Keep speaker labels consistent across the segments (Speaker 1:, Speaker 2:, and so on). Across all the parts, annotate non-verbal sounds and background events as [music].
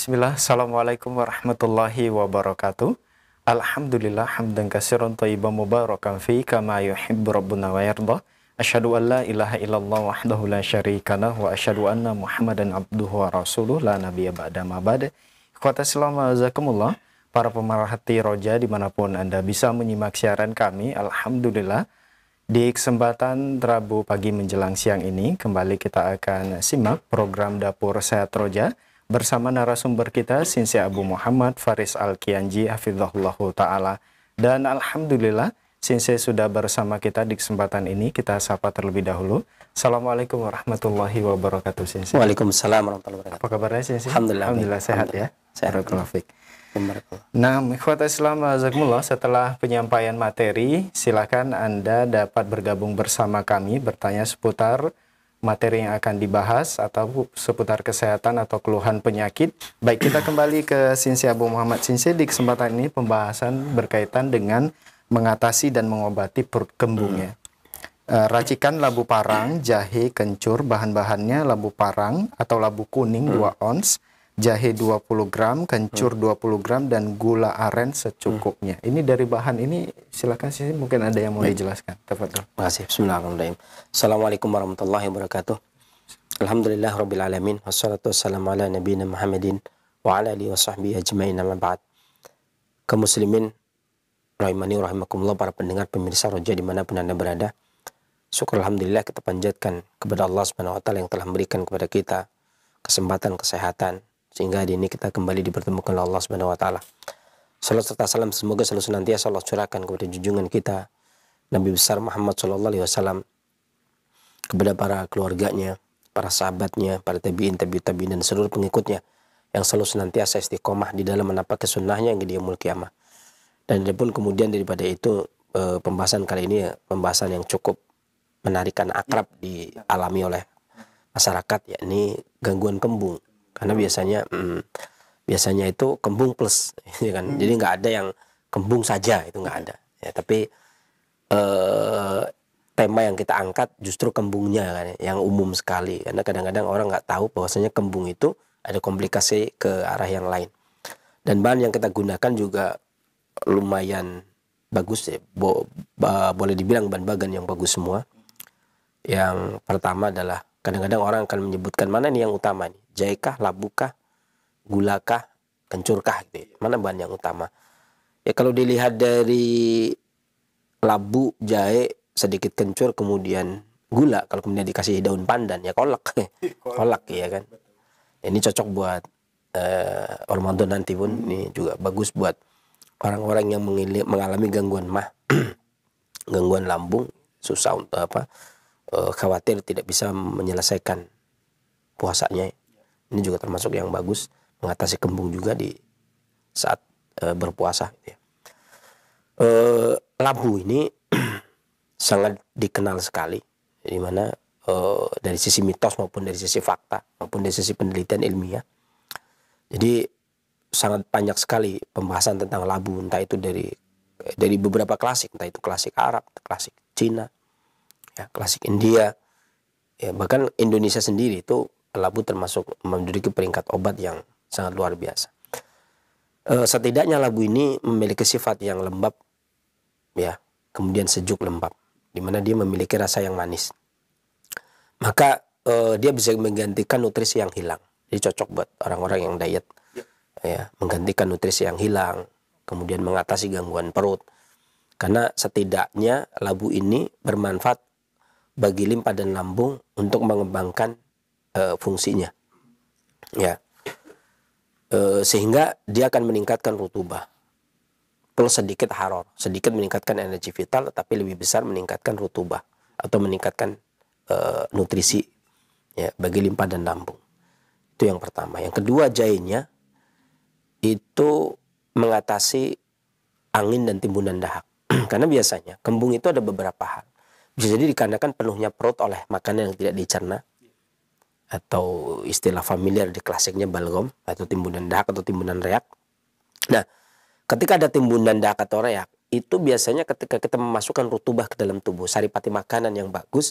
Speaker 1: Bismillah, Assalamualaikum warahmatullahi wabarakatuh. Alhamdulillah, hamdan kasiran taiba mubarakan fi kama yuhibbu rabbuna wa yardha. Asyhadu an la ilaha illallah wahdahu la wa asyhadu anna muhammadan abduhu wa rasuluh la nabiyya ba'da ma ba'da. para pemerhati roja dimanapun Anda bisa menyimak siaran kami, Alhamdulillah. Di kesempatan Rabu pagi menjelang siang ini, kembali kita akan simak program Dapur Sehat Roja. Roja bersama narasumber kita Sinsi Abu Muhammad Faris Al-Kianji Hafizahullahu Ta'ala dan Alhamdulillah Sinsi sudah bersama kita di kesempatan ini kita sapa terlebih dahulu Assalamualaikum warahmatullahi wabarakatuh Sinsi Waalaikumsalam warahmatullahi wabarakatuh Apa kabarnya Sinsi? Alhamdulillah, Alhamdulillah sehat ya Sehat Nah, Mikhwat Islam azakumullah setelah penyampaian materi, silakan Anda dapat bergabung bersama kami bertanya seputar materi yang akan dibahas atau seputar kesehatan atau keluhan penyakit. Baik, kita kembali ke Sinsi Abu Muhammad Sinsi di kesempatan ini pembahasan berkaitan dengan mengatasi dan mengobati perut kembungnya. Hmm. Eh, racikan labu parang, jahe, kencur, bahan-bahannya labu parang atau labu kuning 2 hmm. ons, jahe 20 gram, kencur hmm. 20 gram dan gula aren secukupnya. Hmm. Ini dari bahan ini silakan sih mungkin ada yang mau Baik. dijelaskan.
Speaker 2: Terima kasih. Bismillahirrahmanirrahim. Assalamualaikum warahmatullahi wabarakatuh. Alhamdulillah rabbil alamin wassalatu wassalamu ala Nabi Muhammadin wa ala alihi sahbihi ajmain amma ba'd. Kemuslimin, muslimin rahimani rahimakumullah para pendengar pemirsa roja dimanapun Anda berada. Syukur alhamdulillah kita panjatkan kepada Allah Subhanahu wa taala yang telah memberikan kepada kita kesempatan kesehatan sehingga hari ini kita kembali dipertemukan oleh Allah Subhanahu wa taala. Salam serta salam semoga selalu senantiasa Allah curahkan kepada junjungan kita Nabi besar Muhammad sallallahu alaihi wasallam kepada para keluarganya, para sahabatnya, para tabi'in, tabi'ut tabi'in dan seluruh pengikutnya yang selalu senantiasa istiqomah di dalam menapaki sunnahnya yang dia mulki amah. Dan pun kemudian daripada itu eh, pembahasan kali ini pembahasan yang cukup menarikan akrab dialami oleh masyarakat yakni gangguan kembung karena biasanya hmm, biasanya itu kembung plus [laughs] ya kan hmm. jadi nggak ada yang kembung saja itu nggak ada ya tapi eh, tema yang kita angkat justru kembungnya kan yang umum sekali karena kadang-kadang orang nggak tahu bahwasanya kembung itu ada komplikasi ke arah yang lain dan bahan yang kita gunakan juga lumayan bagus ya Bo, ba, boleh dibilang bahan bagan yang bagus semua yang pertama adalah kadang-kadang orang akan menyebutkan mana nih yang utama nih jaikah, labukah, gulakah, kencurkah gitu ya. Mana bahan yang utama? Ya kalau dilihat dari labu, jahe, sedikit kencur kemudian gula kalau kemudian dikasih daun pandan ya kolak. [laughs] kolak [laughs] iya kan? ya kan. Ini cocok buat eh uh, Ramadan nanti pun ini juga bagus buat orang-orang yang mengalami gangguan mah [clears throat] gangguan lambung susah untuk apa uh, khawatir tidak bisa menyelesaikan puasanya ini juga termasuk yang bagus mengatasi kembung juga di saat e, berpuasa. ya. e, eh, labu ini [clears throat] sangat dikenal sekali, di mana e, dari sisi mitos maupun dari sisi fakta maupun dari sisi penelitian ilmiah. Jadi sangat banyak sekali pembahasan tentang labu, entah itu dari dari beberapa klasik, entah itu klasik Arab, klasik Cina, ya, klasik India, ya, bahkan Indonesia sendiri itu labu termasuk memiliki peringkat obat yang sangat luar biasa. Eh, setidaknya labu ini memiliki sifat yang lembab, ya, kemudian sejuk lembab, di mana dia memiliki rasa yang manis. Maka e, dia bisa menggantikan nutrisi yang hilang. Jadi cocok buat orang-orang yang diet, ya. ya, menggantikan nutrisi yang hilang, kemudian mengatasi gangguan perut. Karena setidaknya labu ini bermanfaat bagi limpa dan lambung untuk mengembangkan uh, fungsinya ya uh, sehingga dia akan meningkatkan rutubah plus sedikit haror sedikit meningkatkan energi vital tapi lebih besar meningkatkan rutubah atau meningkatkan uh, nutrisi ya bagi limpa dan lambung itu yang pertama yang kedua jainya itu mengatasi angin dan timbunan dahak [clears throat] karena biasanya kembung itu ada beberapa hal bisa jadi dikarenakan penuhnya perut oleh makanan yang tidak dicerna atau istilah familiar di klasiknya balgom atau timbunan dahak atau timbunan reak. Nah, ketika ada timbunan dahak atau reak, itu biasanya ketika kita memasukkan rutubah ke dalam tubuh, saripati makanan yang bagus,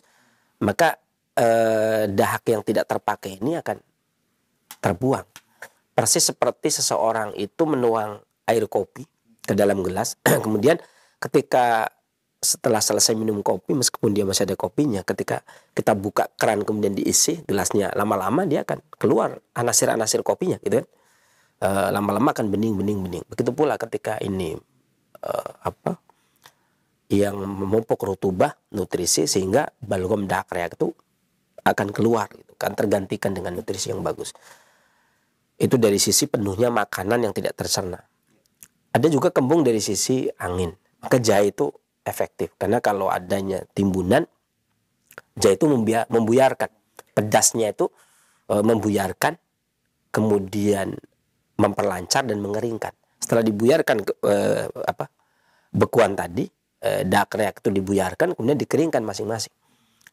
Speaker 2: maka eh, dahak yang tidak terpakai ini akan terbuang. Persis seperti seseorang itu menuang air kopi ke dalam gelas, [clears throat] kemudian ketika setelah selesai minum kopi meskipun dia masih ada kopinya ketika kita buka keran kemudian diisi gelasnya lama-lama dia akan keluar anasir-anasir kopinya gitu kan e, lama-lama akan bening-bening bening begitu pula ketika ini e, apa yang memupuk rutubah nutrisi sehingga balgom dakrea itu akan keluar gitu kan tergantikan dengan nutrisi yang bagus itu dari sisi penuhnya makanan yang tidak tercerna ada juga kembung dari sisi angin maka jahe itu efektif karena kalau adanya timbunan jahe itu membuyarkan pedasnya itu e, membuyarkan kemudian memperlancar dan mengeringkan setelah dibuyarkan e, apa bekuan tadi e, itu dibuyarkan kemudian dikeringkan masing-masing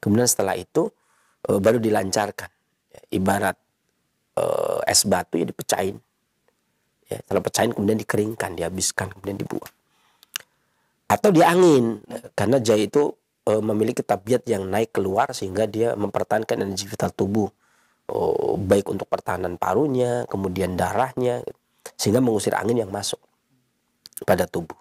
Speaker 2: kemudian setelah itu e, baru dilancarkan ya, ibarat e, es batu ya dipecahin ya, setelah pecahin kemudian dikeringkan dihabiskan kemudian dibuang atau di angin karena jahe itu e, memiliki tabiat yang naik keluar sehingga dia mempertahankan energi vital tubuh e, baik untuk pertahanan parunya kemudian darahnya sehingga mengusir angin yang masuk pada tubuh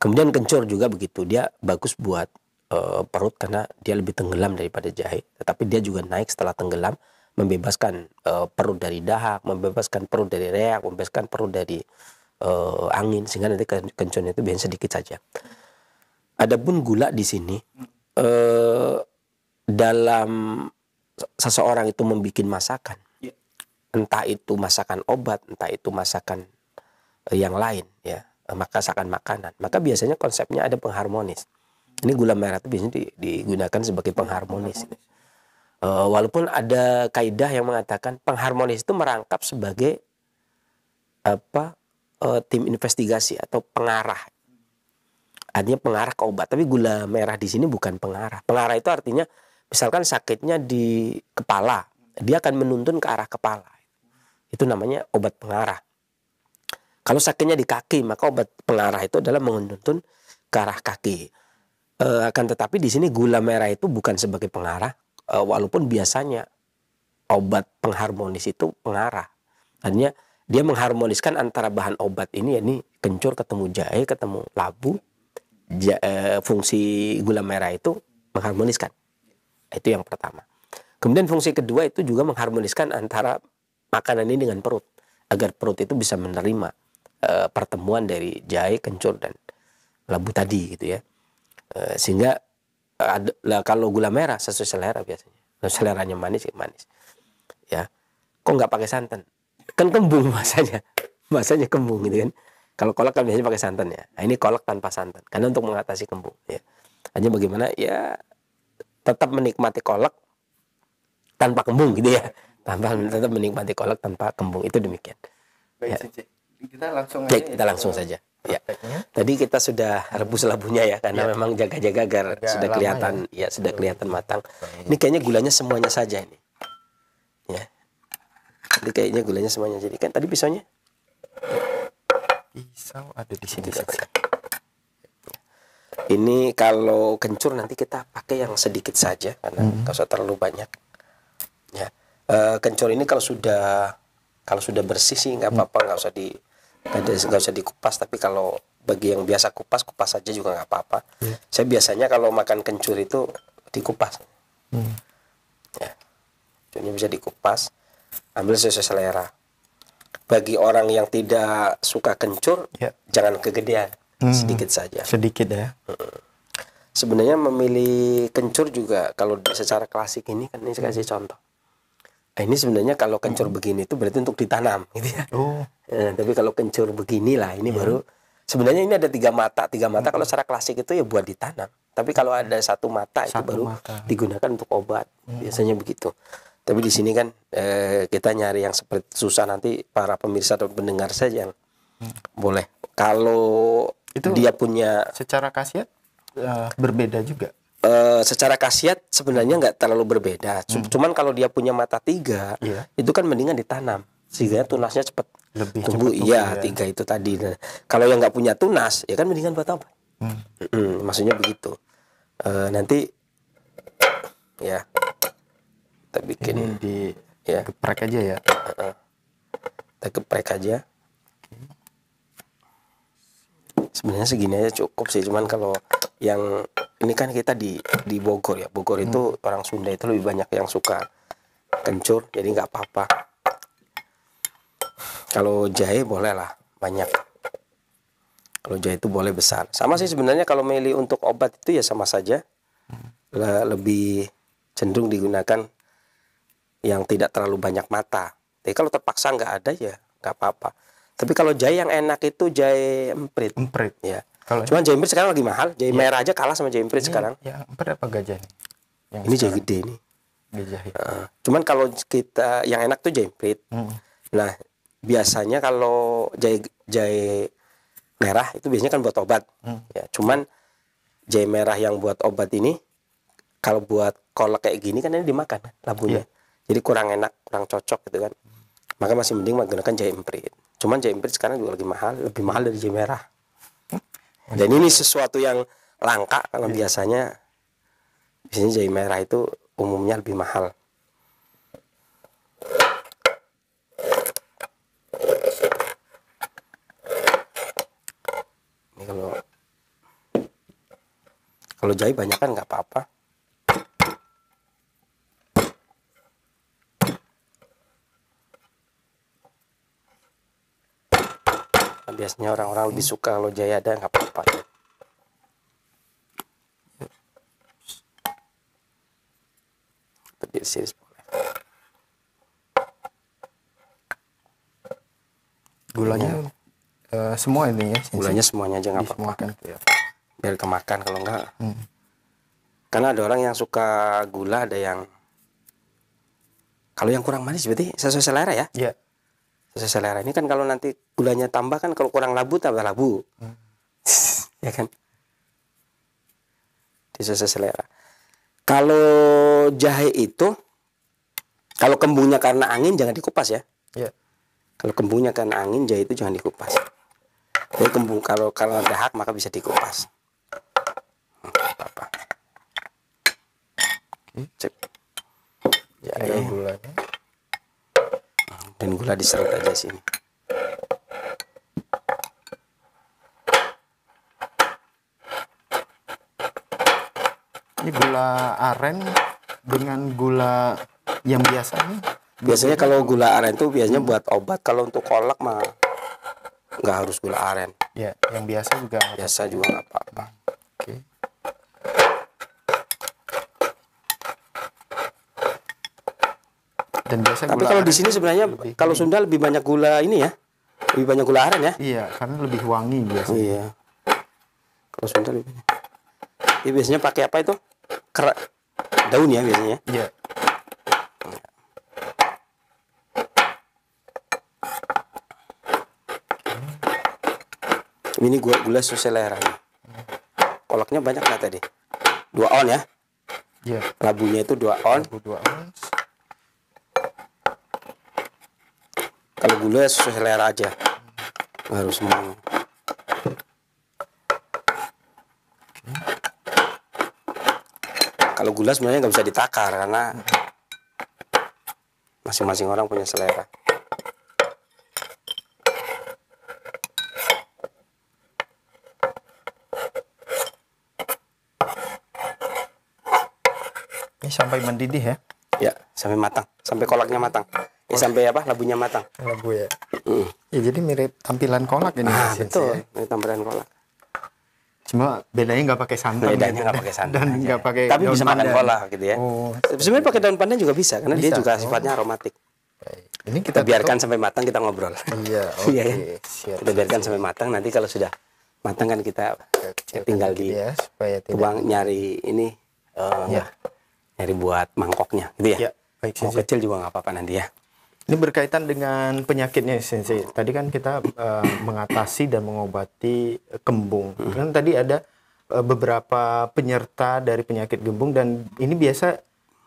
Speaker 2: kemudian kencur juga begitu dia bagus buat e, perut karena dia lebih tenggelam daripada jahe tetapi dia juga naik setelah tenggelam membebaskan e, perut dari dahak membebaskan perut dari reak membebaskan perut dari uh, angin sehingga nanti kencurnya itu biasanya sedikit saja. Adapun gula di sini uh, dalam seseorang itu membuat masakan, ya. entah itu masakan obat, entah itu masakan eh, yang lain, ya masakan makanan, maka biasanya konsepnya ada pengharmonis. Ini gula merah itu biasanya digunakan sebagai pengharmonis. Uh, walaupun ada kaidah yang mengatakan pengharmonis itu merangkap sebagai apa uh, tim investigasi atau pengarah. Artinya pengarah ke obat, tapi gula merah di sini bukan pengarah. Pengarah itu artinya misalkan sakitnya di kepala, dia akan menuntun ke arah kepala. Itu namanya obat pengarah. Kalau sakitnya di kaki, maka obat pengarah itu adalah menuntun ke arah kaki. E, akan tetapi di sini gula merah itu bukan sebagai pengarah, e, walaupun biasanya obat pengharmonis itu pengarah. Artinya dia mengharmoniskan antara bahan obat ini ya ini kencur ketemu jahe ketemu labu ja, eh, fungsi gula merah itu mengharmoniskan itu yang pertama kemudian fungsi kedua itu juga mengharmoniskan antara makanan ini dengan perut agar perut itu bisa menerima e, pertemuan dari jahe kencur dan labu tadi gitu ya e, sehingga ad, lah, kalau gula merah sesuai selera biasanya nah, seleranya manis ya manis ya kok nggak pakai santan kan kembung masanya masanya kembung gitu kan kalau kolak kan biasanya pakai santan ya nah, ini kolak tanpa santan karena untuk mengatasi kembung ya hanya bagaimana ya tetap menikmati kolak tanpa kembung gitu ya tanpa tetap menikmati kolak tanpa kembung itu demikian Baik, ya.
Speaker 1: kita langsung aja kita langsung saja
Speaker 2: ya. Tadi kita sudah rebus labunya ya karena ya. memang jaga-jaga agar sudah kelihatan ya. ya sudah kelihatan matang. Ini kayaknya gulanya semuanya saja ini. Ya. Jadi kayaknya gulanya semuanya. Jadi kan tadi pisaunya pisau ada di sini. Ini kalau kencur nanti kita pakai yang sedikit saja karena hmm. nggak hmm. terlalu banyak. Ya, e, kencur ini kalau sudah kalau sudah bersih sih nggak hmm. apa-apa nggak usah di nggak usah dikupas tapi kalau bagi yang biasa kupas kupas saja juga nggak apa-apa. Mm. Saya biasanya kalau makan kencur itu dikupas. Mm. Ya, kencurnya bisa dikupas ambil sesuai selera bagi orang yang tidak suka kencur ya. jangan kegedean hmm. sedikit saja
Speaker 1: sedikit ya
Speaker 2: hmm. sebenarnya memilih kencur juga kalau secara klasik ini kan ini saya kasih hmm. contoh nah, ini sebenarnya kalau kencur hmm. begini itu berarti untuk ditanam gitu ya oh. nah, tapi kalau kencur beginilah ini hmm. baru sebenarnya ini ada tiga mata tiga mata hmm. kalau secara klasik itu ya buat ditanam tapi kalau ada satu mata satu itu baru mata. digunakan untuk obat hmm. biasanya begitu tapi di sini kan eh, kita nyari yang seperti susah nanti para pemirsa atau pendengar saja yang hmm. boleh. Kalau itu dia punya secara khasiat
Speaker 1: uh, berbeda juga.
Speaker 2: Uh, secara khasiat sebenarnya nggak terlalu berbeda. Hmm. Cuman kalau dia punya mata tiga, yeah. itu kan mendingan ditanam sehingga tunasnya cepat lebih tumbuh. Iya tumbuh, ya. tiga itu tadi. Nah, kalau yang nggak punya tunas, ya kan mendingan buat apa? Hmm. Hmm, maksudnya begitu. Uh, nanti ya kita bikin ini di ya geprek aja ya keprek kita geprek aja sebenarnya segini aja cukup sih cuman kalau yang ini kan kita di di Bogor ya Bogor hmm. itu orang Sunda itu lebih banyak yang suka kencur jadi nggak apa-apa kalau jahe boleh lah banyak kalau jahe itu boleh besar sama sih sebenarnya kalau milih untuk obat itu ya sama saja hmm. lebih cenderung digunakan yang tidak terlalu banyak mata. Tapi kalau terpaksa nggak ada ya nggak apa-apa. Tapi kalau jahe yang enak itu jahe emprit. Emprit. Ya. Kalau Cuman jahe emprit sekarang lagi mahal. Jahe ya. merah aja kalah sama jahe emprit ini, iya, sekarang. Ya,
Speaker 1: emprit apa gajah ini sekarang. jahe gede nih.
Speaker 2: Gajah. Uh, cuman kalau kita yang enak tuh jahe emprit. Hmm. Nah, biasanya kalau jahe jahe merah itu biasanya kan buat obat. Hmm. Ya, cuman jahe merah yang buat obat ini kalau buat kolak kayak gini kan ini dimakan labunya. Ya jadi kurang enak kurang cocok gitu kan maka masih mending menggunakan jahe emprit cuman jahe emprit sekarang juga lagi mahal lebih mahal dari jahe merah dan ini sesuatu yang langka karena iya. biasanya biasanya jahe merah itu umumnya lebih mahal kalau kalau jahe banyak kan nggak apa-apa biasanya orang-orang lebih suka kalau jaya ada nggak apa-apa ya.
Speaker 1: Petir series boleh. Gulanya uh, semua ini ya. Gulanya semuanya aja nggak apa-apa. Iya.
Speaker 2: Biar kemakan kalau enggak. Hmm. Karena ada orang yang suka gula, ada yang kalau yang kurang manis berarti sesuai selera ya. Iya. Yeah sesuai selera ini kan kalau nanti gulanya tambah kan kalau kurang labu tambah labu hmm. [laughs] ya kan sesuai selera kalau jahe itu kalau kembungnya karena angin jangan dikupas ya yeah. kalau kembungnya karena angin jahe itu jangan dikupas jadi kembung kalau kalau dahak maka bisa dikupas hmm, apa, -apa. Cek. Jahe ya, gulanya dan gula diserut aja sini
Speaker 1: ini gula aren dengan gula yang biasa nih
Speaker 2: biasanya kalau gula aren itu biasanya buat obat kalau untuk kolak mah nggak harus gula aren ya yang biasa juga biasa juga nggak
Speaker 1: apa-apa Dan biasa Tapi kalau di sini sebenarnya lebih, kalau Sunda
Speaker 2: lebih banyak gula ini ya. Lebih banyak gula aren ya. Iya, karena lebih
Speaker 1: wangi biasanya. Iya.
Speaker 2: Kalau Sunda lebih banyak. Ya, biasanya pakai apa itu? Kera daun ya biasanya. Ya? Iya. Ini gula, gula suselera. Kolaknya banyak nggak tadi? Dua on ya? Iya. Labunya itu dua on. Labu dua on. kalau gula ya sesuai selera aja harus mau kalau gula sebenarnya nggak bisa ditakar karena masing-masing orang punya selera
Speaker 1: ini sampai mendidih
Speaker 2: ya ya sampai matang sampai kolaknya matang ya, sampai apa labunya matang labu ya hmm.
Speaker 1: ya jadi mirip tampilan kolak ini ah, betul ya.
Speaker 2: mirip tampilan kolak
Speaker 1: cuma bedanya nggak pakai santan bedanya ya. nggak pakai santan dan nggak pakai tapi bisa makan kolak gitu ya oh, sebenarnya
Speaker 2: pakai daun pandan juga bisa karena bisa. dia juga oh. sifatnya aromatik Baik. ini kita, kita biarkan tutup. sampai matang kita ngobrol iya, [laughs] iya ya. oke okay. kita biarkan sampai matang nanti kalau sudah matang kan kita Kecil tinggal di ya, supaya tidak tidak. nyari ini uh, ya. nyari buat mangkoknya gitu ya, ya. Baik, kecil juga nggak apa-apa nanti ya ini berkaitan dengan penyakitnya
Speaker 1: Sensei. Tadi kan kita uh, mengatasi dan mengobati kembung. Kan tadi ada uh, beberapa penyerta dari penyakit kembung dan ini biasa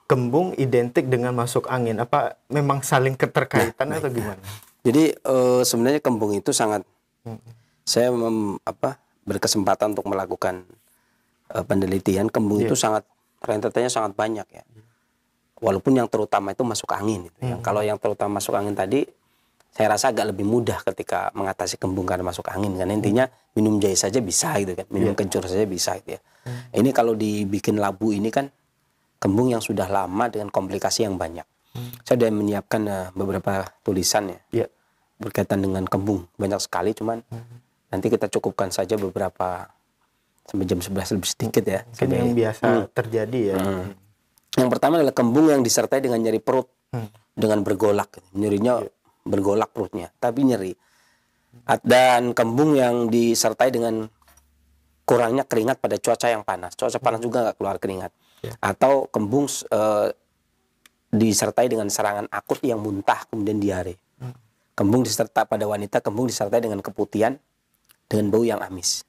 Speaker 1: kembung identik dengan masuk angin. Apa memang saling keterkaitan atau gimana?
Speaker 2: Jadi uh, sebenarnya kembung itu sangat hmm. saya mem, apa berkesempatan untuk melakukan uh, penelitian kembung yeah. itu iya. sangat rentetannya sangat banyak ya walaupun yang terutama itu masuk angin gitu. Ya. Hmm. Kalau yang terutama masuk angin tadi saya rasa agak lebih mudah ketika mengatasi kembung karena masuk angin kan intinya minum jahe saja bisa gitu kan minum yeah. kencur saja bisa gitu ya hmm. ini kalau dibikin labu ini kan kembung yang sudah lama dengan komplikasi yang banyak hmm. saya sudah menyiapkan uh, beberapa tulisan ya yeah. berkaitan dengan kembung banyak sekali cuman hmm. nanti kita cukupkan saja beberapa sampai jam 11 lebih sedikit ya Ini yang biasa hmm. terjadi ya hmm yang pertama adalah kembung yang disertai dengan nyeri perut hmm. dengan bergolak, nyerinya yeah. bergolak perutnya, tapi nyeri. Dan kembung yang disertai dengan kurangnya keringat pada cuaca yang panas. Cuaca panas juga nggak keluar keringat. Yeah. Atau kembung uh, disertai dengan serangan akut yang muntah kemudian diare. Hmm. Kembung disertai pada wanita, kembung disertai dengan keputihan dengan bau yang amis.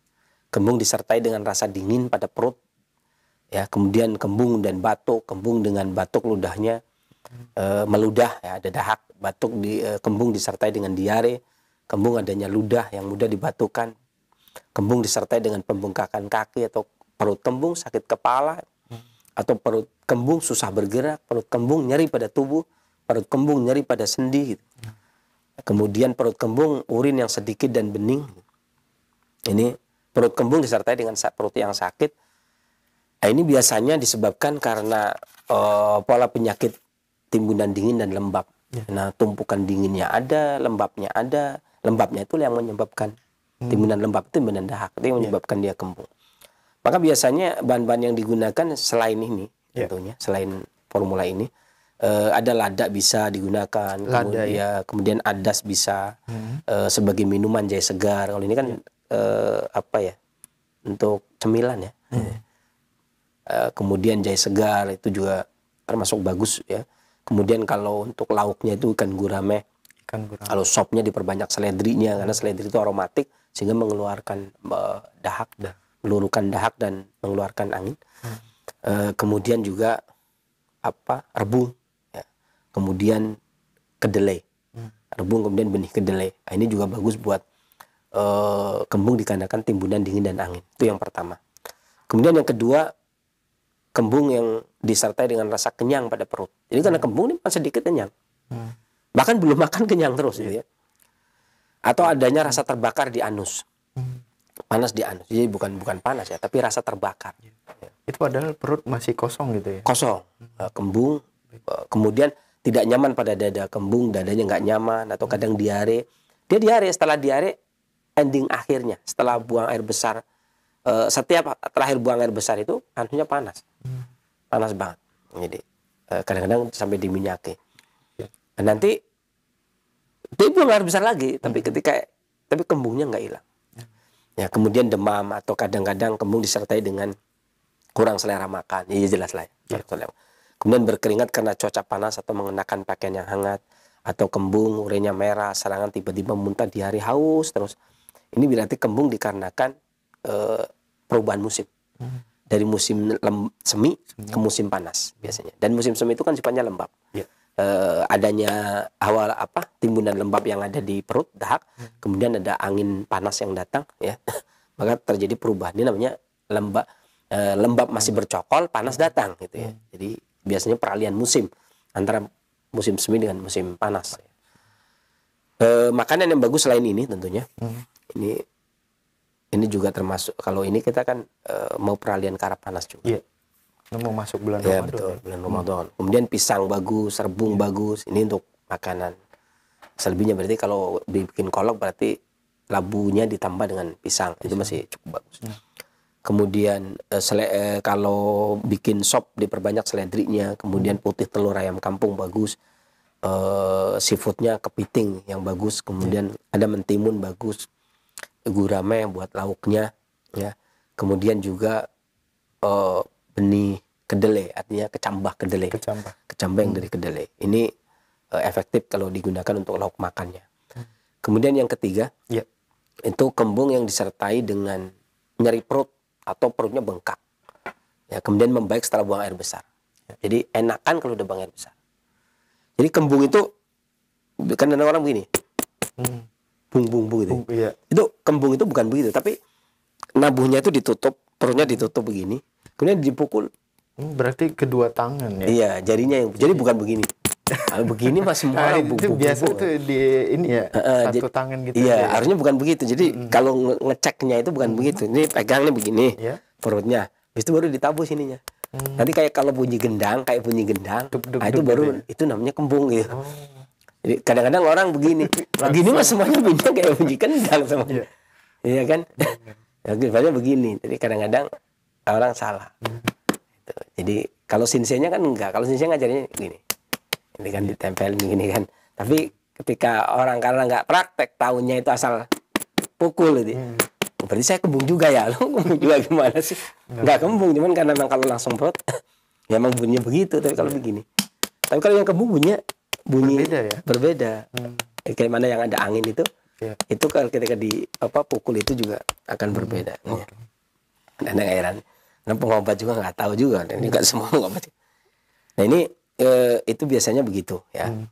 Speaker 2: Kembung disertai dengan rasa dingin pada perut ya kemudian kembung dan batuk kembung dengan batuk ludahnya e, meludah ya ada dahak batuk di e, kembung disertai dengan diare kembung adanya ludah yang mudah dibatukan kembung disertai dengan pembengkakan kaki atau perut kembung sakit kepala atau perut kembung susah bergerak perut kembung nyeri pada tubuh perut kembung nyeri pada sendi gitu. kemudian perut kembung urin yang sedikit dan bening ini perut kembung disertai dengan perut yang sakit Nah, ini biasanya disebabkan karena uh, pola penyakit timbunan dingin dan lembab. Ya. Nah, tumpukan dinginnya ada, lembabnya ada. Lembabnya itu yang menyebabkan hmm. timbunan lembab itu timbunan dahak, itu yang ya. menyebabkan ya. dia kembung. Maka biasanya bahan-bahan yang digunakan selain ini ya. tentunya, selain formula ini uh, ada lada bisa digunakan, lada, kemudian, ya. ya. kemudian adas bisa hmm. uh, sebagai minuman jahe segar. Kalau ini kan ya. uh, apa ya? Untuk cemilan ya. Hmm Eh, kemudian jahe segar itu juga termasuk bagus ya. Kemudian kalau untuk lauknya itu ikan gurame. Ikan gurame. Kalau sopnya diperbanyak seledrinya karena seledri itu aromatik sehingga mengeluarkan uh, dahak, dah. melurukan dahak dan mengeluarkan angin. Hmm. Uh, kemudian juga apa rebung, ya. kemudian kedelai, hmm. rebung kemudian benih kedelai. Nah, ini juga bagus buat uh, kembung dikarenakan timbunan dingin dan angin. Itu yang pertama. Kemudian yang kedua kembung yang disertai dengan rasa kenyang pada perut. Jadi karena hmm. kembung ini pas sedikit kenyang. Hmm. Bahkan belum makan kenyang terus iya. gitu ya. Atau hmm. adanya rasa terbakar di anus. Hmm. Panas di anus. Jadi bukan bukan panas ya, tapi rasa terbakar. Iya.
Speaker 1: Itu padahal perut masih kosong gitu ya.
Speaker 2: Kosong. Eh, kembung eh, kemudian tidak nyaman pada dada kembung, dadanya nggak nyaman atau kadang diare. Dia diare setelah diare ending akhirnya setelah buang air besar eh, setiap terakhir buang air besar itu anusnya panas panas banget jadi eh, kadang-kadang sampai diminyaki dan nah, nanti dia luar besar lagi tapi ketika tapi kembungnya nggak hilang ya kemudian demam atau kadang-kadang kembung disertai dengan kurang selera makan iya jelas lah ya. ya. Gitu kemudian berkeringat karena cuaca panas atau mengenakan pakaian yang hangat atau kembung urinnya merah serangan tiba-tiba muntah di hari haus terus ini berarti kembung dikarenakan e, perubahan musim hmm dari musim lem, semi ke hmm. musim panas biasanya. Dan musim semi itu kan sifatnya lembab. Ya. Uh, adanya awal apa timbunan lembab yang ada di perut dahak, hmm. kemudian ada angin panas yang datang, ya [laughs] maka terjadi perubahan ini namanya lembab uh, lembab masih hmm. bercokol, panas hmm. datang gitu ya. Hmm. Jadi biasanya peralihan musim antara musim semi dengan musim panas. Eh, makanan yang bagus selain ini tentunya, hmm. ini ini juga termasuk kalau ini kita kan e, mau peralihan ke arah panas juga. Iya. Mau masuk bulan ya, Ramadan. betul, ya? bulan Ramadan. Hmm. Kemudian pisang bagus, serbung yeah. bagus. Ini untuk makanan. Selebihnya berarti kalau dibikin kolok berarti labunya ditambah dengan pisang. pisang. Itu masih cukup bagus. Hmm. Kemudian e, sele, e, kalau bikin sop diperbanyak seledrinya, kemudian hmm. putih telur ayam kampung bagus. Uh, seafoodnya kepiting yang bagus, kemudian yeah. ada mentimun bagus, gurame yang buat lauknya ya kemudian juga uh, benih kedelai artinya kecambah kedelai kecambah kecambah yang hmm. dari kedelai ini uh, efektif kalau digunakan untuk lauk makannya hmm. kemudian yang ketiga yeah. itu kembung yang disertai dengan nyeri perut atau perutnya bengkak ya kemudian membaik setelah buang air besar ya. jadi enakan kalau udah buang air besar jadi kembung itu kan ada orang begini hmm bung bung bung itu. Bung, iya. Itu kembung itu bukan begitu, tapi nabuhnya itu ditutup, perutnya ditutup begini, kemudian dipukul. Hmm, berarti kedua tangan ya. Iya, jarinya yang jadi bukan begini. [laughs] Kalau begini mas semua nah, itu bung, biasa bung, tuh di ini ya uh, satu
Speaker 1: tangan gitu. Iya, ya. harusnya
Speaker 2: bukan begitu. Jadi mm -hmm. kalau ngeceknya itu bukan mm -hmm. begitu. Ini pegangnya begini, yeah. perutnya. Habis itu baru ditabuh sininya. Hmm. Nanti kayak kalau bunyi gendang, kayak bunyi gendang, dup, dup, nah, itu dup, baru ya? itu namanya kembung gitu. Oh kadang-kadang orang begini, begini mah semuanya punya kayak bunyi kendang semuanya. Iya kan? Sebenarnya gitu. begini. Jadi kadang-kadang orang salah. Gitu. Jadi kalau sinsenya kan enggak. Kalau sinsenya ngajarnya gini. Ini kan ditempel gini kan. Tapi ketika orang karena nggak praktek tahunnya itu asal pukul gitu. Hmm. Berarti saya kembung juga ya. Lo kembung juga gimana sih? Nggak kembung cuman karena memang kalau langsung perut ya emang bunyinya begitu tapi kalau iya. begini. Tapi kalau yang kembung bunyinya bunyi berbeda ya berbeda hmm. kayak mana yang ada angin itu yeah. itu kalau ketika di apa pukul itu juga akan berbeda hmm. okay. ya. dan pengobat juga nggak tahu juga dan juga hmm. [laughs] semua pengobat nah ini e, itu biasanya begitu ya hmm.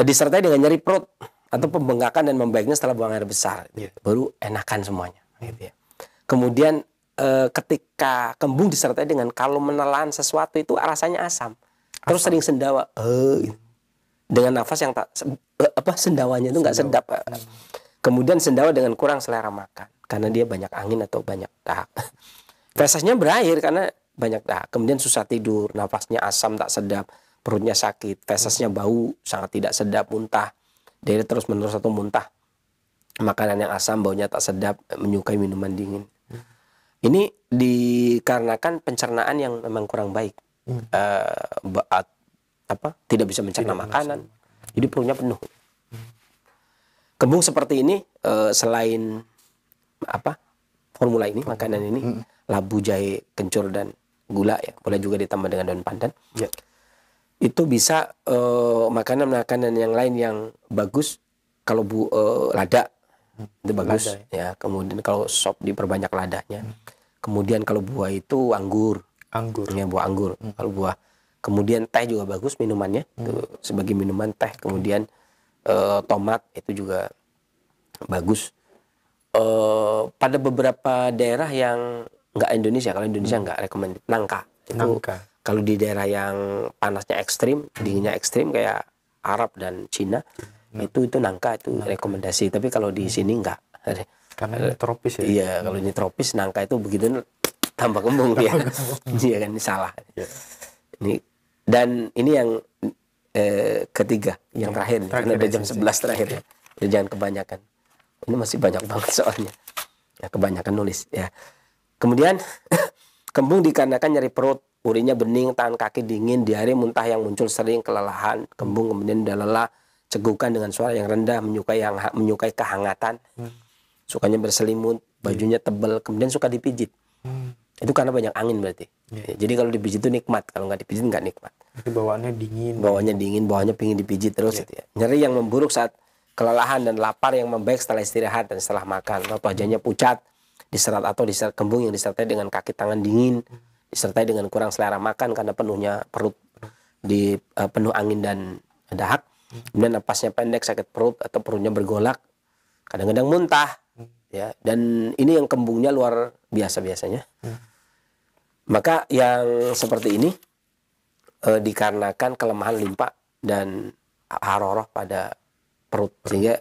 Speaker 2: disertai dengan nyeri perut atau pembengkakan dan membaiknya setelah buang air besar yeah. baru enakan semuanya hmm. gitu ya kemudian e, ketika kembung disertai dengan kalau menelan sesuatu itu rasanya asam terus sering sendawa eh dengan nafas yang tak eh, apa sendawanya itu nggak sedap eh. kemudian sendawa dengan kurang selera makan karena dia banyak angin atau banyak dahak Fesesnya [laughs] berakhir karena banyak dahak kemudian susah tidur nafasnya asam tak sedap perutnya sakit fesesnya hmm. bau sangat tidak sedap muntah dia terus menerus atau muntah makanan yang asam baunya tak sedap eh, menyukai minuman dingin hmm. ini dikarenakan pencernaan yang memang kurang baik hmm. uh, at, apa tidak bisa mencerna makanan jadi perutnya penuh hmm. kembung seperti ini uh, selain apa formula ini hmm. makanan ini hmm. labu jahe kencur dan gula ya boleh juga ditambah dengan daun pandan ya. itu bisa eh, makanan-makanan yang lain yang bagus kalau bu uh, lada hmm. itu bagus lada, ya. ya kemudian kalau sop diperbanyak ladanya hmm. kemudian kalau buah itu anggur anggur ya buah anggur hmm. kalau buah kemudian teh juga bagus minumannya hmm. itu sebagai minuman teh kemudian uh, tomat itu juga bagus uh, pada beberapa daerah yang nggak Indonesia kalau Indonesia hmm. nggak rekomend nangka itu nangka. kalau di daerah yang panasnya ekstrim dinginnya ekstrim kayak Arab dan Cina hmm. itu itu nangka itu nangka. rekomendasi tapi kalau di hmm. sini nggak karena ini tropis ya iya kalau ini tropis nangka itu begitu tambah kembung dia iya kan ini salah yeah. ini dan ini yang eh, ketiga yang yang terakhir, terakhir karena udah jam 11 terakhir ya Jadi iya. jangan kebanyakan ini masih banyak banget soalnya ya kebanyakan nulis ya kemudian [coughs] kembung dikarenakan nyeri perut urinnya bening tangan kaki dingin diare muntah yang muncul sering kelelahan kembung kemudian udah lelah cegukan dengan suara yang rendah menyukai yang menyukai kehangatan hmm. sukanya berselimut bajunya tebal kemudian suka dipijit hmm. Itu karena banyak angin berarti. Yeah. Ya, jadi kalau dipijit itu nikmat, kalau nggak dipijit nggak nikmat. Itu bawaannya dingin. Bawaannya dingin, bawaannya pingin dipijit terus yeah. gitu ya. Nyeri yang memburuk saat kelelahan dan lapar yang membaik setelah istirahat dan setelah makan. Atau wajahnya pucat, diserat atau diserat kembung yang disertai dengan kaki tangan dingin, disertai dengan kurang selera makan karena penuhnya perut di uh, penuh angin dan dahak. Kemudian napasnya pendek, sakit perut atau perutnya bergolak. Kadang-kadang muntah, hmm. ya dan ini yang kembungnya luar biasa biasanya hmm. Maka yang seperti ini e, dikarenakan kelemahan limpa dan haroroh pada perut sehingga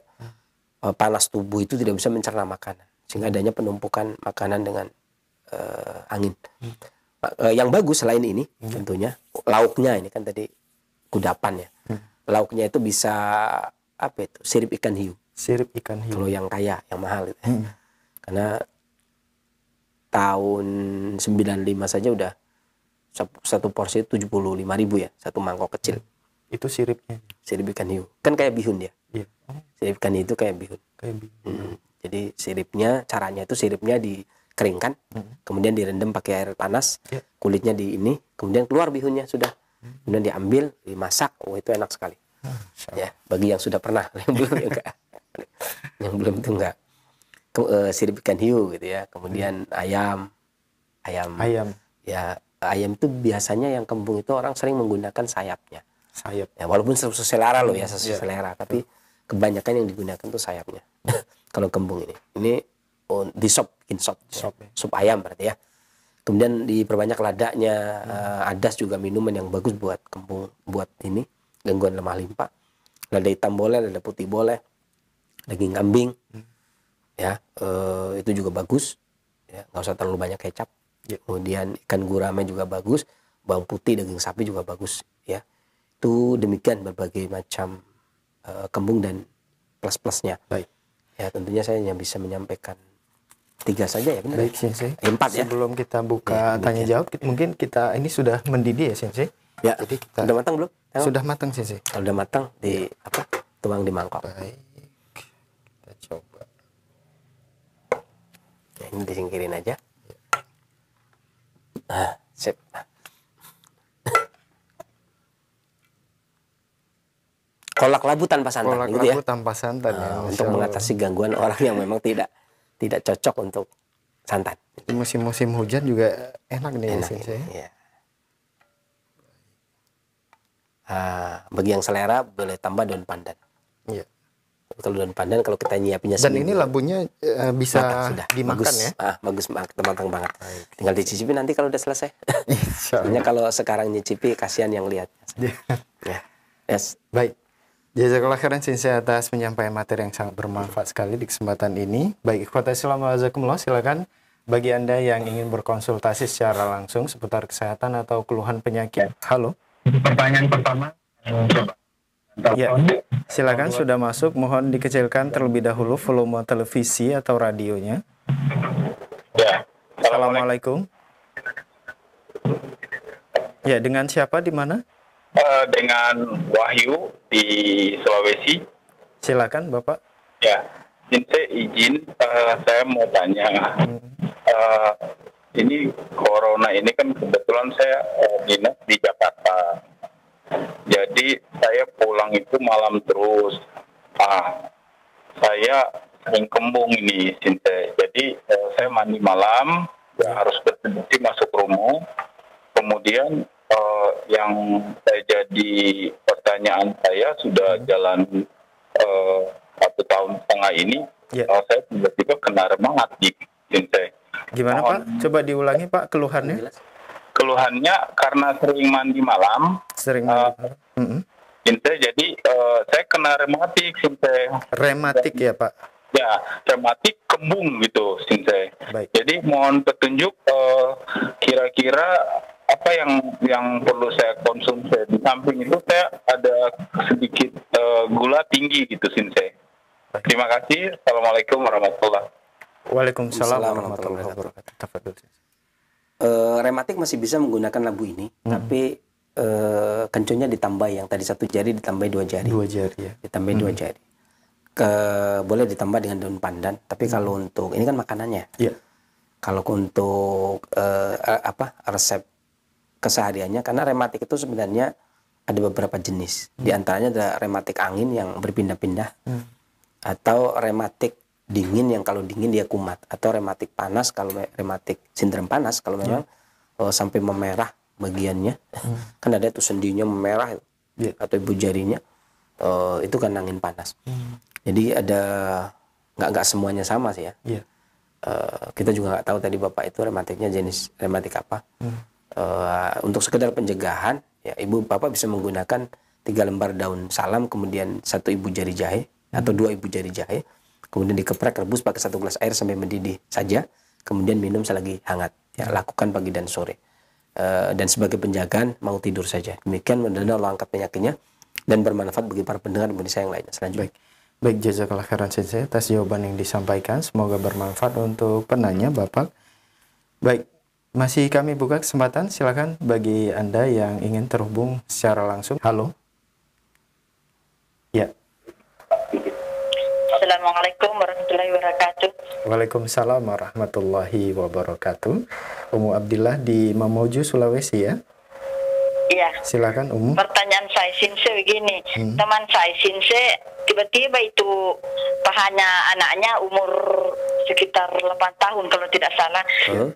Speaker 2: e, panas tubuh itu tidak bisa mencerna makanan sehingga adanya penumpukan makanan dengan e, angin. E, yang bagus selain ini hmm. tentunya lauknya ini kan tadi kudapan ya. Hmm. Lauknya itu bisa apa itu? Sirip ikan hiu. Sirip ikan hiu. Kalau yang kaya, yang mahal itu. Ya. Hmm. Karena tahun 95 saja udah satu porsi tujuh puluh lima ribu ya satu mangkok kecil itu siripnya sirip ikan hiu kan kayak bihun ya iya. sirip ikan itu kayak bihun kayak bihun hmm. jadi siripnya caranya itu siripnya dikeringkan hmm. kemudian direndam pakai air panas yeah. kulitnya di ini kemudian keluar bihunnya sudah hmm. kemudian diambil dimasak oh itu enak sekali ah, ya bagi yang sudah pernah [laughs] yang belum ya enggak yang belum itu enggak ke, uh, eh, sirip ikan hiu gitu ya kemudian hmm. ayam ayam ayam ya ayam itu biasanya yang kembung itu orang sering menggunakan sayapnya sayap ya, walaupun sesuai selera loh ya hmm, sesuai iya. yeah. selera hmm. tapi kebanyakan yang digunakan tuh sayapnya [laughs] kalau kembung ini ini oh, di sop bikin sop sop, ya. sop ayam berarti ya kemudian diperbanyak ladaknya hmm. uh, adas juga minuman yang bagus buat kembung buat ini gangguan lemah limpa lada hitam boleh lada putih boleh daging kambing hmm ya eh, itu juga bagus ya nggak usah terlalu banyak kecap ya. kemudian ikan gurame juga bagus bawang putih daging sapi juga bagus ya itu demikian berbagai macam eh, kembung dan plus plusnya baik ya tentunya saya hanya bisa menyampaikan tiga saja ya benar ya? baik ya? sensei eh, empat ya sebelum
Speaker 1: kita buka ya, tanya jawab mungkin kita ini sudah mendidih ya sensei ya jadi kita sudah matang belum sudah matang sensei
Speaker 2: sudah matang di apa tuang di mangkok baik ini disingkirin aja Ah, sip kolak labu tanpa santan kolak gitu ya. labu ya?
Speaker 1: tanpa santan ya, ah, untuk mengatasi
Speaker 2: gangguan orang yang memang tidak tidak cocok untuk santan
Speaker 1: musim-musim hujan juga enak nih enak ya, ini,
Speaker 2: ya. Uh, bagi yang selera boleh tambah daun pandan. Iya. Kalau dan pandan kalau kita nyiapinnya dan ini labunya
Speaker 1: uh, eh, bisa sudah. dimakan bagus, ya
Speaker 2: ah, bagus matang banget Baik. tinggal dicicipi nanti kalau udah selesai sebenarnya [laughs] kalau sekarang nyicipi kasihan yang lihat iya. ya yes
Speaker 1: Baik. Jazakallah khairan Sensei atas penyampaian materi yang sangat bermanfaat sekali di kesempatan ini. Baik, ikhwata islam wa silakan bagi Anda yang ingin berkonsultasi secara langsung seputar kesehatan atau keluhan penyakit. Halo. Pertanyaan pertama, eh, coba. Ya, silakan sudah masuk. Mohon dikecilkan terlebih dahulu volume televisi atau radionya. Ya. Assalamualaikum. Ya, dengan siapa di mana?
Speaker 3: Eh, dengan Wahyu di Sulawesi.
Speaker 1: Silakan, Bapak.
Speaker 3: Ya, ini izin, uh, saya mau tanya. Hmm. Uh, ini corona ini kan kebetulan saya uh, dinas di Jakarta jadi saya pulang itu malam terus. Ah, saya sering kembung ini Sinte. Jadi eh, saya mandi malam, ya. harus berhenti masuk rumah. Kemudian eh, yang saya jadi pertanyaan saya sudah hmm. jalan eh, satu tahun setengah ini, ya. eh, saya tiba-tiba kena remang di Sinte.
Speaker 1: Gimana Pak? Coba diulangi Pak
Speaker 3: keluhannya keluhannya karena sering mandi malam. Sering eh, mandi malam. Uh, mm -hmm. Sinte, jadi uh, saya kena rematik, Sinte.
Speaker 1: Rematik ya Pak?
Speaker 3: Ya, rematik kembung gitu, Sinte. Baik. Jadi mohon petunjuk eh, kira-kira uh, apa yang yang perlu saya konsumsi di samping itu saya ada sedikit uh, gula tinggi gitu Sinte. Terima kasih. Assalamualaikum warahmatullahi.
Speaker 2: Waalaikumsalam warahmatullahi wabarakatuh uh, rematik masih bisa menggunakan labu ini, hmm. tapi uh, eh, kencunya ditambah yang tadi satu jari ditambah dua jari. Dua jari ya. Ditambah hmm. dua jari. Ke, boleh ditambah dengan daun pandan, tapi hmm. kalau untuk ini kan makanannya. Iya. Kalau untuk uh, apa resep kesehariannya, karena rematik itu sebenarnya ada beberapa jenis. Hmm. Di antaranya ada rematik angin yang berpindah-pindah. Hmm atau rematik dingin yang kalau dingin dia kumat atau rematik panas kalau rematik sindrom panas kalau memang ya. oh, sampai memerah bagiannya hmm. [laughs] kan ada tuh sendinya memerah ya. atau ibu jarinya oh, itu kan angin panas hmm. jadi ada nggak nggak semuanya sama sih ya ya. uh, kita juga nggak tahu tadi bapak itu rematiknya jenis rematik apa hmm. uh, untuk sekedar pencegahan ya ibu bapak bisa menggunakan tiga lembar daun salam kemudian satu ibu jari jahe hmm. atau dua ibu jari jahe kemudian dikeprek rebus pakai satu gelas air sampai mendidih saja kemudian minum selagi hangat ya lakukan pagi dan sore uh, dan sebagai penjagaan mau tidur saja demikian mendadak langkah Allah angkat penyakitnya dan bermanfaat bagi para pendengar dan saya yang lainnya selanjutnya baik baik jazakallah
Speaker 1: khairan saya atas jawaban yang disampaikan semoga bermanfaat untuk penanya Bapak baik masih kami buka kesempatan silakan bagi Anda yang ingin terhubung secara langsung halo ya Assalamualaikum warahmatullahi wabarakatuh. Waalaikumsalam warahmatullahi wabarakatuh. Umu Abdillah di Mamuju, Sulawesi ya. Iya. Silakan Umu.
Speaker 4: Pertanyaan saya sinse begini. Hmm. Teman saya sinse tiba-tiba itu pahanya anaknya umur sekitar 8 tahun kalau tidak salah.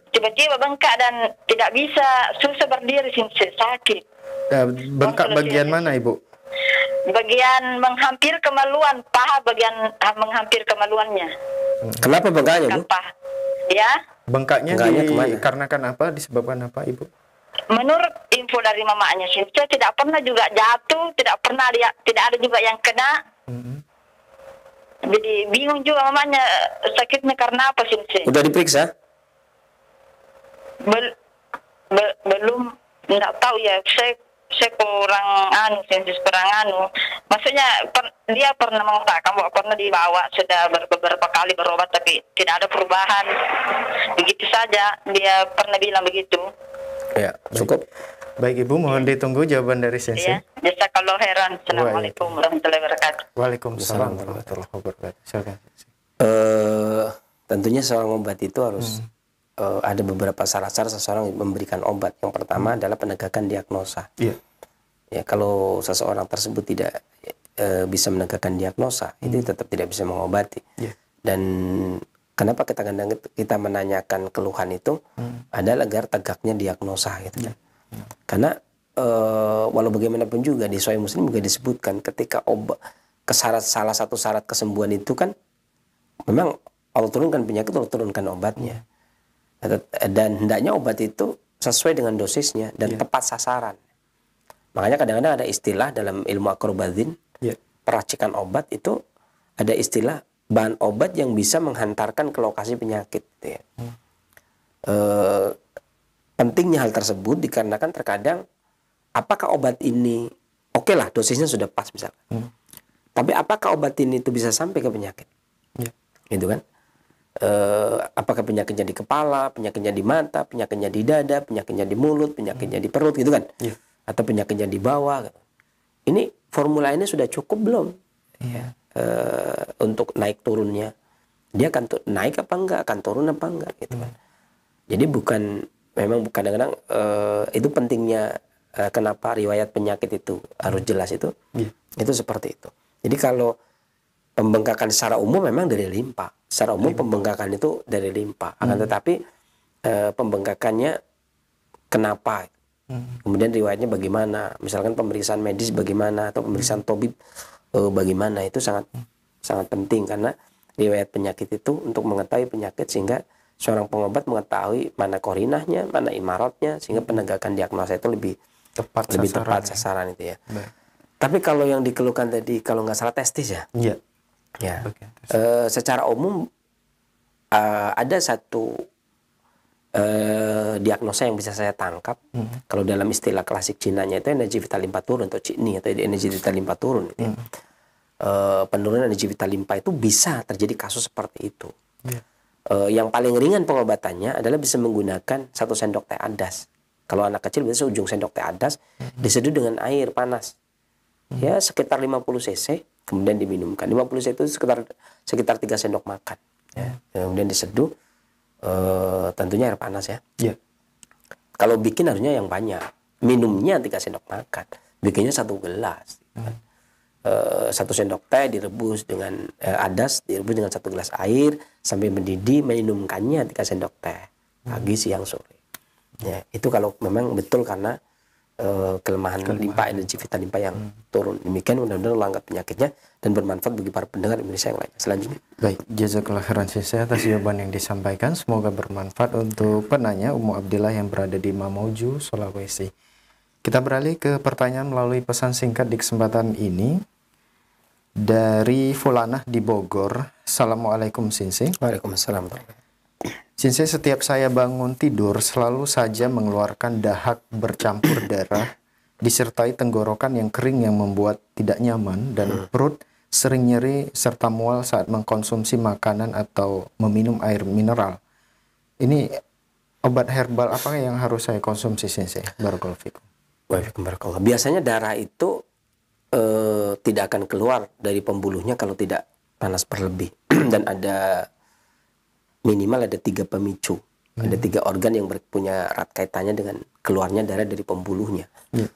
Speaker 4: Tiba-tiba hmm. bengkak dan tidak bisa susah berdiri sinse sakit.
Speaker 5: Eh, bengkak
Speaker 1: bagian mana Ibu?
Speaker 4: bagian menghampir kemaluan paha bagian ah, menghampir kemaluannya
Speaker 1: kenapa bengkaknya bu paha. ya bengkaknya, bengkaknya di, kan apa disebabkan apa ibu
Speaker 4: menurut info dari mamanya sih saya tidak pernah juga jatuh tidak pernah dia tidak ada juga yang kena mm-hmm. jadi bingung juga mamanya eh, sakitnya karena apa sih udah diperiksa Bel, be, belum nggak tahu ya saya saya kurang anu sensus kurang anu maksudnya per, dia pernah mengatakan bahwa pernah dibawa sudah beberapa kali berobat tapi tidak ada perubahan begitu saja dia pernah bilang begitu
Speaker 1: ya cukup baik, ibu mohon ditunggu jawaban dari saya.
Speaker 4: ya kalau heran assalamualaikum warahmatullahi wabarakatuh
Speaker 2: waalaikumsalam warahmatullahi wabarakatuh uh, tentunya seorang obat itu harus hmm uh, ada beberapa syarat-syarat seseorang memberikan obat. Yang pertama hmm. adalah penegakan diagnosa. Yeah. Ya, kalau seseorang tersebut tidak uh, bisa menegakkan diagnosa, hmm. itu tetap tidak bisa mengobati. Yeah. Dan kenapa kita kadang kita menanyakan keluhan itu hmm. adalah agar tegaknya diagnosa gitu kan. Yeah. Yeah. Karena uh, walau bagaimanapun juga di Sahih Muslim juga disebutkan ketika obat kesarat salah satu syarat kesembuhan itu kan memang Allah turunkan penyakit, Allah turunkan obatnya. Hmm dan hendaknya obat itu sesuai dengan dosisnya dan yeah. tepat sasaran. Makanya kadang-kadang ada istilah dalam ilmu akrobatin yeah. peracikan obat itu ada istilah bahan obat yang bisa menghantarkan ke lokasi penyakit. ya. hmm. e, pentingnya hal tersebut dikarenakan terkadang apakah obat ini oke okay lah dosisnya sudah pas misalnya, hmm. tapi apakah obat ini itu bisa sampai ke penyakit, yeah. gitu kan? eh, apakah penyakitnya di kepala, penyakitnya di mata, penyakitnya di dada, penyakitnya di mulut, penyakitnya di perut gitu kan. Yeah. Atau penyakitnya di bawah. Gitu. Ini formula ini sudah cukup belum? Yeah. Eh, untuk naik turunnya. Dia akan naik apa enggak, akan turun apa enggak gitu kan. Mm. Jadi bukan memang bukan kadang-kadang uh, itu pentingnya uh, kenapa riwayat penyakit itu harus jelas itu. Yeah. Itu seperti itu. Jadi kalau pembengkakan secara umum memang dari limpa. Secara umum limpa. pembengkakan itu dari limpa. Akan hmm. tetapi e, pembengkakannya kenapa? Hmm. Kemudian riwayatnya bagaimana? Misalkan pemeriksaan medis bagaimana atau pemeriksaan hmm. tobit e, eh, bagaimana? Itu sangat hmm. sangat penting karena riwayat penyakit itu untuk mengetahui penyakit sehingga seorang pengobat mengetahui mana korinahnya, mana imarotnya sehingga hmm. penegakan diagnosa itu lebih tepat lebih sasaran tepat ya. sasaran itu ya. Baik. Tapi kalau yang dikeluhkan tadi kalau nggak salah testis ya.
Speaker 5: Iya. Ya.
Speaker 2: Uh, secara umum uh, ada satu uh, diagnosa yang bisa saya tangkap. Hmm. Kalau dalam istilah klasik Cina-nya itu energi vital limpa turun atau cini atau energi vital limpa turun. Mm Hmm. Uh, penurunan energi vital limpa itu bisa terjadi kasus seperti itu. Yeah. Ya. Uh, yang paling ringan pengobatannya adalah bisa menggunakan satu sendok teh adas. Kalau anak kecil biasanya ujung sendok teh adas mm -hmm. diseduh dengan air panas. Hmm. Ya, sekitar 50 cc kemudian diminumkan 50 puluh itu sekitar sekitar 3 sendok makan ya. kemudian diseduh e, tentunya air panas ya ya kalau bikin harusnya yang banyak minumnya 3 sendok makan bikinnya satu gelas hmm. e, satu sendok teh direbus dengan e, adas direbus dengan satu gelas air sampai mendidih minumkannya 3 sendok teh pagi siang sore ya itu kalau memang betul karena uh, kelemahan, kelemahan limpa energi vital limpa yang hmm. turun demikian mudah-mudahan langkah penyakitnya dan bermanfaat bagi para pendengar Indonesia yang lain selanjutnya
Speaker 1: baik jazakallah khairan saya atas jawaban yang disampaikan semoga bermanfaat untuk penanya Umu Abdillah yang berada di Mamuju Sulawesi kita beralih ke pertanyaan melalui pesan singkat di kesempatan ini dari Fulanah di Bogor. Assalamualaikum Sinsi. Waalaikumsalam. Sensei setiap saya bangun tidur selalu saja mengeluarkan dahak bercampur [coughs] darah disertai tenggorokan yang kering yang membuat tidak nyaman dan hmm. perut sering nyeri serta mual saat mengkonsumsi makanan atau meminum air mineral. Ini obat herbal apa yang harus saya konsumsi Sensei? Barakallahu
Speaker 2: Waalaikumsalam. Biasanya darah itu eh, tidak akan keluar dari pembuluhnya kalau tidak panas berlebih [clears throat] dan ada minimal ada tiga pemicu. Hmm. Ada tiga organ yang punya erat kaitannya dengan keluarnya darah dari pembuluhnya. Hmm.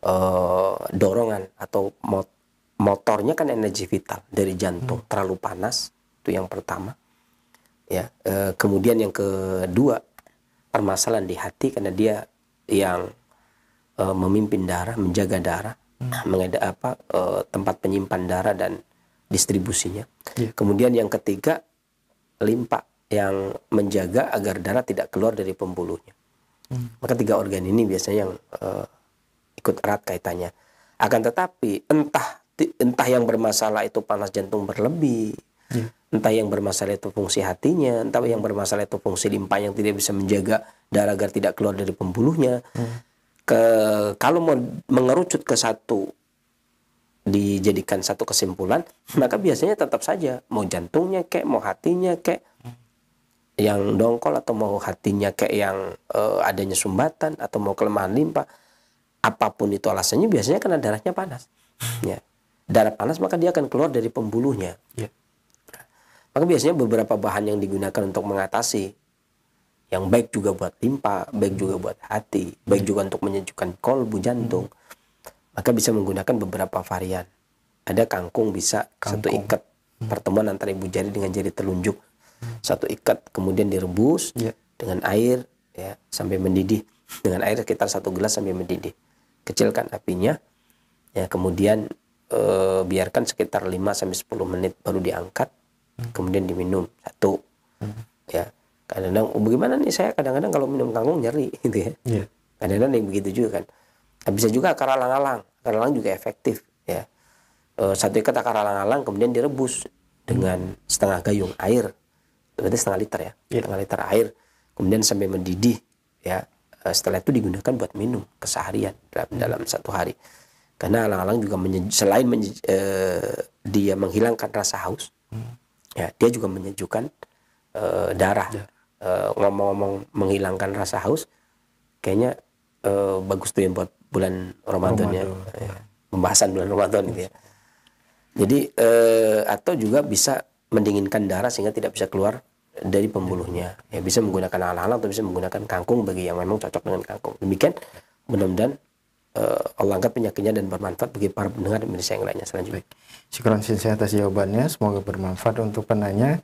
Speaker 2: Uh, dorongan atau mot motornya kan energi vital dari jantung hmm. terlalu panas itu yang pertama. Ya, uh, kemudian yang kedua permasalahan di hati karena dia yang uh, memimpin darah, menjaga darah, hmm. mengada apa uh, tempat penyimpan darah dan distribusinya. Yeah. Kemudian yang ketiga limpa yang menjaga agar darah tidak keluar dari pembuluhnya. Hmm. Maka tiga organ ini biasanya yang uh, ikut erat kaitannya. Akan tetapi entah entah yang bermasalah itu panas jantung berlebih, hmm. entah yang bermasalah itu fungsi hatinya, entah yang bermasalah itu fungsi limpa yang tidak bisa menjaga darah agar tidak keluar dari pembuluhnya. Hmm. Ke kalau mau mengerucut ke satu dijadikan satu kesimpulan, maka biasanya tetap saja mau jantungnya kayak, mau hatinya kayak yang dongkol atau mau hatinya kayak yang uh, adanya sumbatan atau mau kelemahan limpa apapun itu alasannya biasanya karena darahnya panas hmm. ya darah panas maka dia akan keluar dari pembuluhnya ya. maka biasanya beberapa bahan yang digunakan untuk mengatasi yang baik juga buat limpa baik juga buat hati baik juga untuk menyejukkan kolbu jantung hmm. maka bisa menggunakan beberapa varian ada kangkung bisa kangkung. satu ikat pertemuan antara ibu jari dengan jari telunjuk satu ikat kemudian direbus yeah. dengan air ya sampai mendidih. Dengan air sekitar satu gelas sampai mendidih. Kecilkan apinya. Ya, kemudian e, biarkan sekitar 5 sampai sepuluh menit baru diangkat. Hmm. Kemudian diminum satu. Hmm. Ya. Kadang-kadang oh, bagaimana nih saya kadang-kadang kalau minum kangkung nyeri [laughs] gitu ya. ya. Kadang-kadang yang begitu juga kan. Nah, bisa juga akar alang-alang. Akar alang juga efektif ya. Eh, satu ikat akar alang-alang kemudian direbus dengan setengah gayung air berarti setengah liter ya, yeah. setengah liter air. Kemudian sampai mendidih ya. Eh, setelah itu digunakan buat minum keseharian dalam, hmm. dalam satu hari. Karena alang-alang juga menye, selain menye, eh, dia menghilangkan rasa haus, hmm. ya dia juga menyejukkan eh, darah. Yeah. Ya. Uh, ngomong-ngomong menghilangkan rasa haus, kayaknya uh, bagus tuh yang buat bulan Ramadan, ya, pembahasan bulan Ramadan gitu ya. Jadi uh, atau juga bisa mendinginkan darah sehingga tidak bisa keluar dari pembuluhnya ya bisa menggunakan alang-alang atau bisa menggunakan kangkung bagi yang memang cocok dengan kangkung demikian mudah-mudahan uh, Allah angkat penyakitnya dan bermanfaat bagi para pendengar dan yang lainnya selanjutnya.
Speaker 1: Syukuran saya atas jawabannya, semoga bermanfaat untuk penanya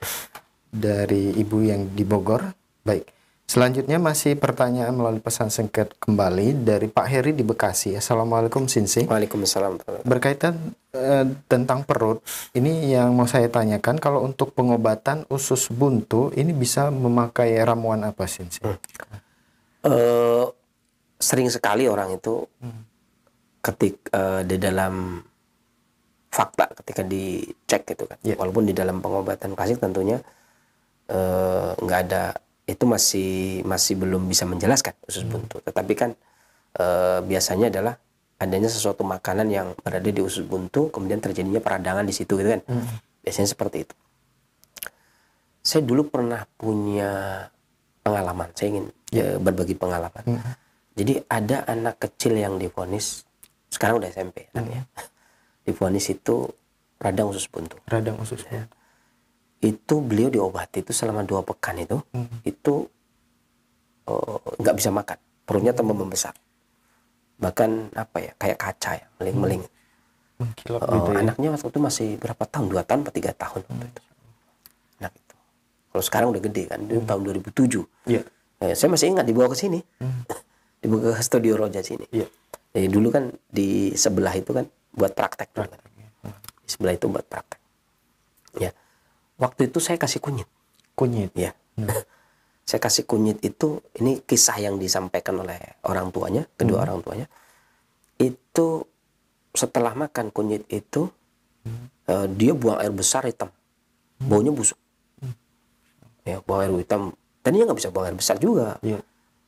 Speaker 1: dari ibu yang di Bogor. Baik, Selanjutnya masih pertanyaan melalui pesan singkat kembali dari Pak Heri di Bekasi. Assalamualaikum Sinsi. Waalaikumsalam. Berkaitan eh, tentang perut, ini yang mau saya tanyakan. Kalau untuk pengobatan usus buntu, ini bisa memakai ramuan apa Sinsi? Hmm.
Speaker 2: Uh, sering sekali orang itu hmm. ketik uh, di dalam fakta ketika dicek gitu kan. Yeah. Walaupun di dalam pengobatan klasik tentunya eh, nggak uh, ada itu masih masih belum bisa menjelaskan usus hmm. buntu. Tetapi kan e, biasanya adalah adanya sesuatu makanan yang berada di usus buntu, kemudian terjadinya peradangan di situ gitu kan. Hmm. Biasanya seperti itu. Saya dulu pernah punya pengalaman. Saya ingin hmm. e, berbagi pengalaman. Hmm. Jadi ada anak kecil yang difonis sekarang udah SMP kan, hmm. ya? [laughs] Difonis itu radang usus buntu. Radang usus ya. buntu. Ya itu beliau diobati itu selama dua pekan itu hmm. itu eh, nggak uh, bisa makan perutnya tambah hmm. membesar bahkan apa ya kayak kaca ya meling meling hmm. uh, ya. anaknya waktu itu masih berapa tahun dua tahun atau tiga tahun hmm. waktu itu nah, gitu. kalau sekarang udah gede kan itu hmm. tahun 2007 yeah. nah, saya masih ingat dibawa ke sini hmm. [laughs] dibawa ke studio Roja sini yeah. Iya. jadi dulu kan di sebelah itu kan buat praktek dulu kan. Iya. Hmm. di sebelah itu buat praktek waktu itu saya kasih kunyit. Kunyit. Ya. Hmm. [laughs] saya kasih kunyit itu ini kisah yang disampaikan oleh orang tuanya, kedua hmm. orang tuanya. Itu setelah makan kunyit itu hmm. uh, dia buang air besar hitam. Hmm. Baunya busuk. Hmm. Ya, buang air hitam. Dan dia nggak bisa buang air besar juga. Iya.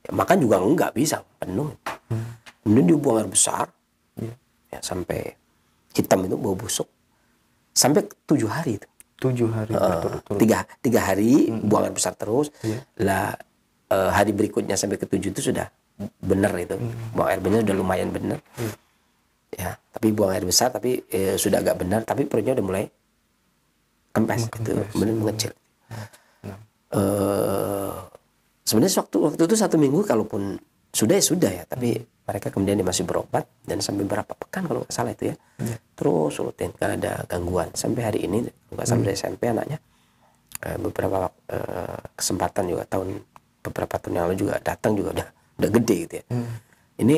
Speaker 2: Ya, makan juga nggak bisa, penuh. Hmm. Kemudian dia buang air besar. Iya. Ya, sampai hitam itu bau busuk. Sampai tujuh hari itu tujuh hari Uh, tiga, tiga hari hmm. buangan besar terus. Yeah. Lah uh, hari berikutnya sampai ketujuh itu sudah benar itu. Hmm. Buang air benar sudah lumayan benar. Hmm. Iya. Ya, tapi buang air besar tapi eh, sudah agak benar, tapi perutnya udah mulai kempes gitu benar mengecil. Hmm. Uh, sebenarnya waktu waktu itu satu minggu kalaupun sudah ya sudah ya tapi mereka kemudian masih berobat dan sampai berapa pekan kalau nggak salah itu ya iya. terus rutin nggak ada gangguan sampai hari ini nggak sampai hmm. SMP anaknya eh, beberapa uh, kesempatan juga tahun beberapa tahun yang lalu juga datang juga udah udah gede gitu ya hmm. ini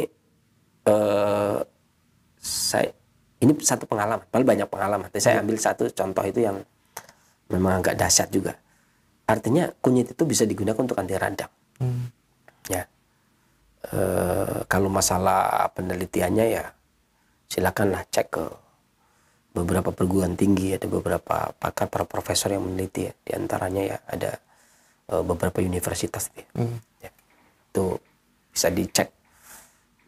Speaker 2: uh, saya ini satu pengalaman paling banyak pengalaman tapi saya iya. ambil satu contoh itu yang memang agak dahsyat juga artinya kunyit itu bisa digunakan untuk anti radang hmm. ya Eh, kalau masalah penelitiannya ya silakanlah cek ke beberapa perguruan tinggi ada beberapa pakar para profesor yang meneliti ya. diantaranya ya ada e, beberapa universitas ya. Hmm. ya. Itu bisa dicek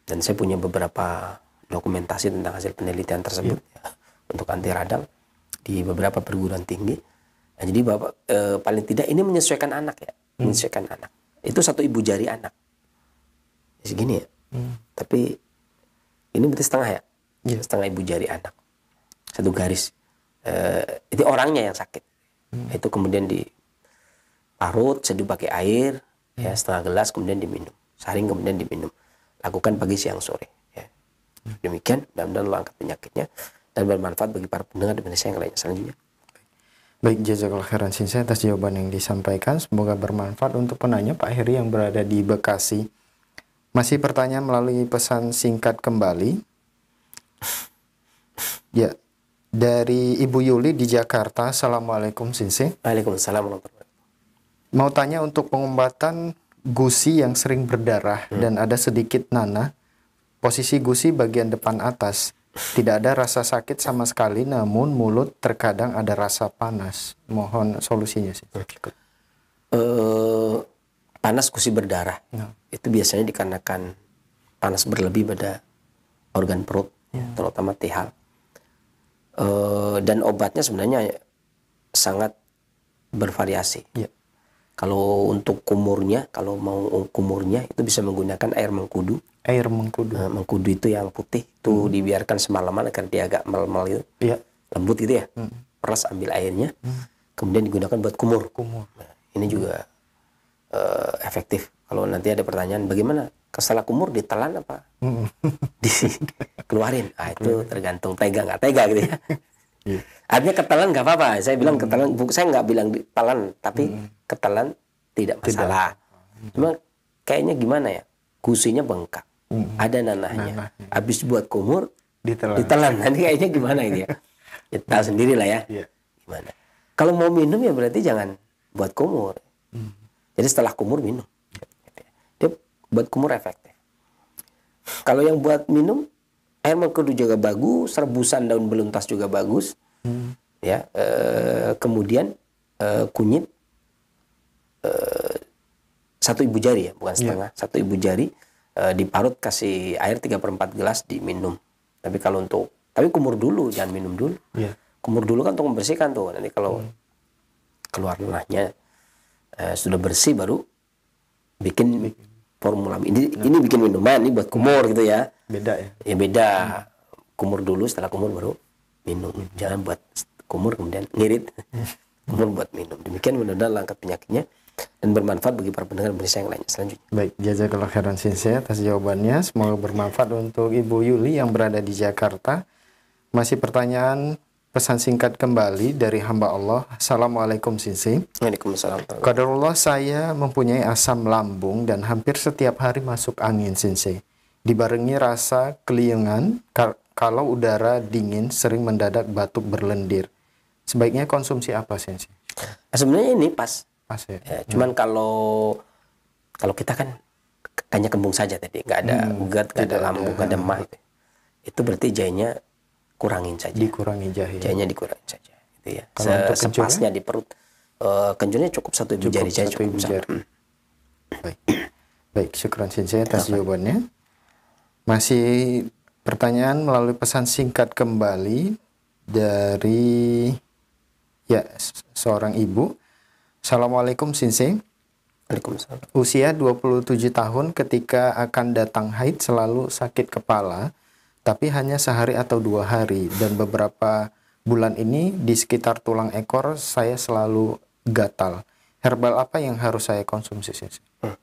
Speaker 2: dan saya punya beberapa dokumentasi tentang hasil penelitian tersebut ya. ya untuk anti radang di beberapa perguruan tinggi. Nah, jadi bapak e, paling tidak ini menyesuaikan anak ya, hmm. menyesuaikan anak. Itu satu ibu jari anak. Ya, segini ya hmm. tapi ini berarti setengah ya yeah. setengah ibu jari anak satu garis Jadi eh, itu orangnya yang sakit hmm. itu kemudian diparut seduh pakai air ya, hmm. ya setengah gelas kemudian diminum saring kemudian diminum lakukan pagi siang sore ya. hmm. demikian mudah-mudahan lo angkat penyakitnya dan bermanfaat bagi para pendengar dan saya yang lainnya selanjutnya Baik, jazakallah
Speaker 1: khairan sinsa atas jawaban yang disampaikan. Semoga bermanfaat untuk penanya Pak Heri yang berada di Bekasi. Masih pertanyaan melalui pesan singkat kembali. Ya, dari Ibu Yuli di Jakarta. Assalamualaikum Sinsi. Waalaikumsalam. Mau tanya untuk pengobatan gusi yang sering berdarah hmm. dan ada sedikit nanah. Posisi gusi bagian depan atas. Tidak ada rasa sakit sama sekali, namun mulut terkadang ada rasa panas. Mohon
Speaker 2: solusinya sih. Okay. Uh, panas kusi berdarah. Ya. Itu biasanya dikarenakan panas berlebih pada organ perut, ya. terutama TH. E, eh, dan obatnya sebenarnya sangat bervariasi. Ya. Kalau untuk kumurnya, kalau mau kumurnya itu bisa menggunakan air mengkudu. Air mengkudu. Nah, mengkudu itu yang putih, itu hmm. dibiarkan semalaman agar dia agak mel-mel itu. ya. Lembut gitu ya. Hmm. Peras ambil airnya. Hmm. Kemudian digunakan buat kumur. Kumur. Nah, ini juga uh, efektif. Kalau nanti ada pertanyaan, bagaimana kesalah kumur ditelan apa? sini, [laughs] keluarin. Ah itu tergantung tega nggak tega gitu ya. [laughs] Iya. Artinya ketelan nggak apa-apa. Saya bilang hmm. ketelan, saya nggak bilang ditelan, tapi hmm. ketelan tidak masalah. Cuma kayaknya gimana ya? Gusinya bengkak, Hmm. ada nanahnya. Habis buat kumur ditelan. Ditelan. Nanti kayaknya gimana ini ya? Kita [laughs] ya, tahu sendiri lah ya. Yeah. Gimana? Kalau mau minum ya berarti jangan buat kumur. Hmm. Jadi setelah kumur minum. Dia buat kumur efektif. Kalau yang buat minum air mengkudu juga bagus, rebusan daun beluntas juga bagus. Hmm. Ya, e, kemudian e, kunyit e, satu ibu jari ya, bukan iya. setengah, yeah. satu ibu jari e, diparut kasih air 3 per 4 gelas diminum. Tapi kalau untuk tapi kumur dulu, jangan minum dulu. Yeah. Kumur dulu kan untuk membersihkan tuh. Nanti kalau hmm. keluar nanahnya Eh, sudah bersih baru bikin formula ini ini bikin minuman ini buat kumur gitu ya beda ya ya beda kumur dulu setelah kumur baru minum jangan buat kumur kemudian ngirit [laughs] kumur buat minum demikian mudah-mudahan langkah penyakitnya dan bermanfaat bagi para pendengar berisi yang lain selanjutnya. Baik,
Speaker 1: jazakallah khairan sinse atas jawabannya. Semoga bermanfaat untuk Ibu Yuli yang berada di Jakarta. Masih pertanyaan pesan singkat kembali dari hamba Allah. Assalamualaikum Sinsi. Waalaikumsalam. Kadarullah saya mempunyai asam lambung dan hampir setiap hari masuk angin Sinsi. Dibarengi rasa keliengan kalau udara dingin sering mendadak batuk berlendir. Sebaiknya konsumsi apa Sinsi?
Speaker 2: Eh, sebenarnya ini pas. Pas ya. ya cuman hmm. kalau kalau kita kan hanya kembung saja tadi, nggak ada hmm, ugat, nggak ada lambung, nggak ada mah. Itu berarti jainya kurangin saja. Dikurangi jahe. Jahenya dikurangin saja. Gitu ya. Se sepasnya di perut uh, kencurnya cukup satu ibu jari saja. Satu ibu jari. Baik. [coughs] Baik,
Speaker 1: syukuran Sensei atas jawabannya. Masih pertanyaan melalui pesan singkat kembali dari ya seorang ibu. Assalamualaikum sinsi. Waalaikumsalam. Usia 27 tahun ketika akan datang haid selalu sakit kepala tapi hanya sehari atau dua hari dan beberapa bulan ini di sekitar tulang ekor saya selalu gatal. Herbal apa yang harus saya konsumsi sih? Hmm.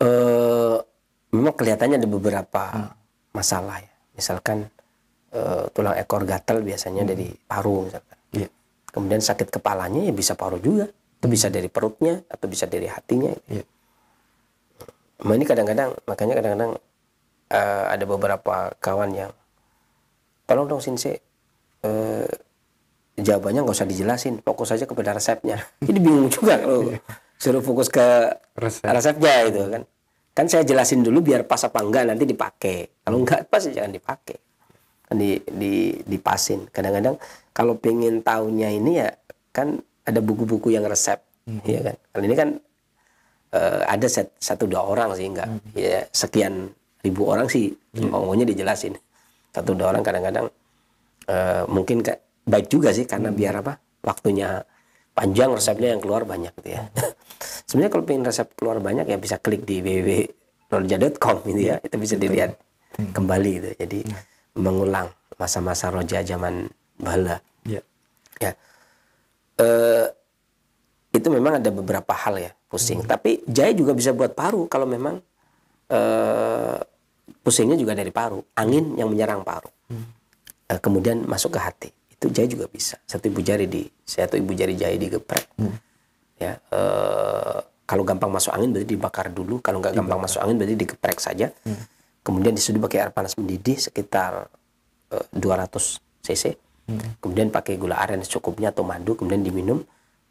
Speaker 2: Uh, memang kelihatannya ada beberapa hmm. masalah ya. Misalkan uh, tulang ekor gatal biasanya hmm. dari paru misalkan. Yeah. Kemudian sakit kepalanya ya bisa paru juga, itu hmm. bisa dari perutnya atau bisa dari hatinya. Yeah. Nah, ini kadang-kadang makanya kadang-kadang uh, ada beberapa kawan yang tolong dong sensei uh, jawabannya nggak usah dijelasin fokus saja kepada resepnya Ini [laughs] bingung juga kalau iya. suruh fokus ke Resep. resepnya itu kan kan saya jelasin dulu biar pas apa enggak nanti dipakai kalau hmm. enggak pas jangan dipakai kan di, di dipasin kadang-kadang kalau pengen tahunya ini ya kan ada buku-buku yang resep hmm. ya kan kalau ini kan uh, ada set, satu dua orang sih enggak hmm. ya sekian ribu orang sih yeah. maunya dijelasin satu dua orang kadang-kadang uh, mungkin ke, baik juga sih karena hmm. biar apa waktunya panjang resepnya yang keluar banyak gitu ya hmm. [laughs] sebenarnya kalau pengen resep keluar banyak ya bisa klik di www.roja.com gitu ya itu bisa dilihat hmm. kembali gitu jadi mengulang masa-masa roja zaman bala yeah. ya uh, itu memang ada beberapa hal ya pusing. Hmm. Tapi jahe juga bisa buat paru kalau memang eh, pusingnya juga dari paru, angin yang menyerang paru, hmm. kemudian masuk ke hati. Itu jahe juga bisa. Satu ibu jari di, satu ibu jari jahe digeprek, hmm. ya. Eh, kalau gampang masuk angin berarti dibakar dulu, kalau nggak gampang masuk angin berarti digeprek saja. Hmm. Kemudian disuduh pakai air panas mendidih sekitar eh, 200 cc. Hmm. Kemudian pakai gula aren secukupnya atau madu, kemudian diminum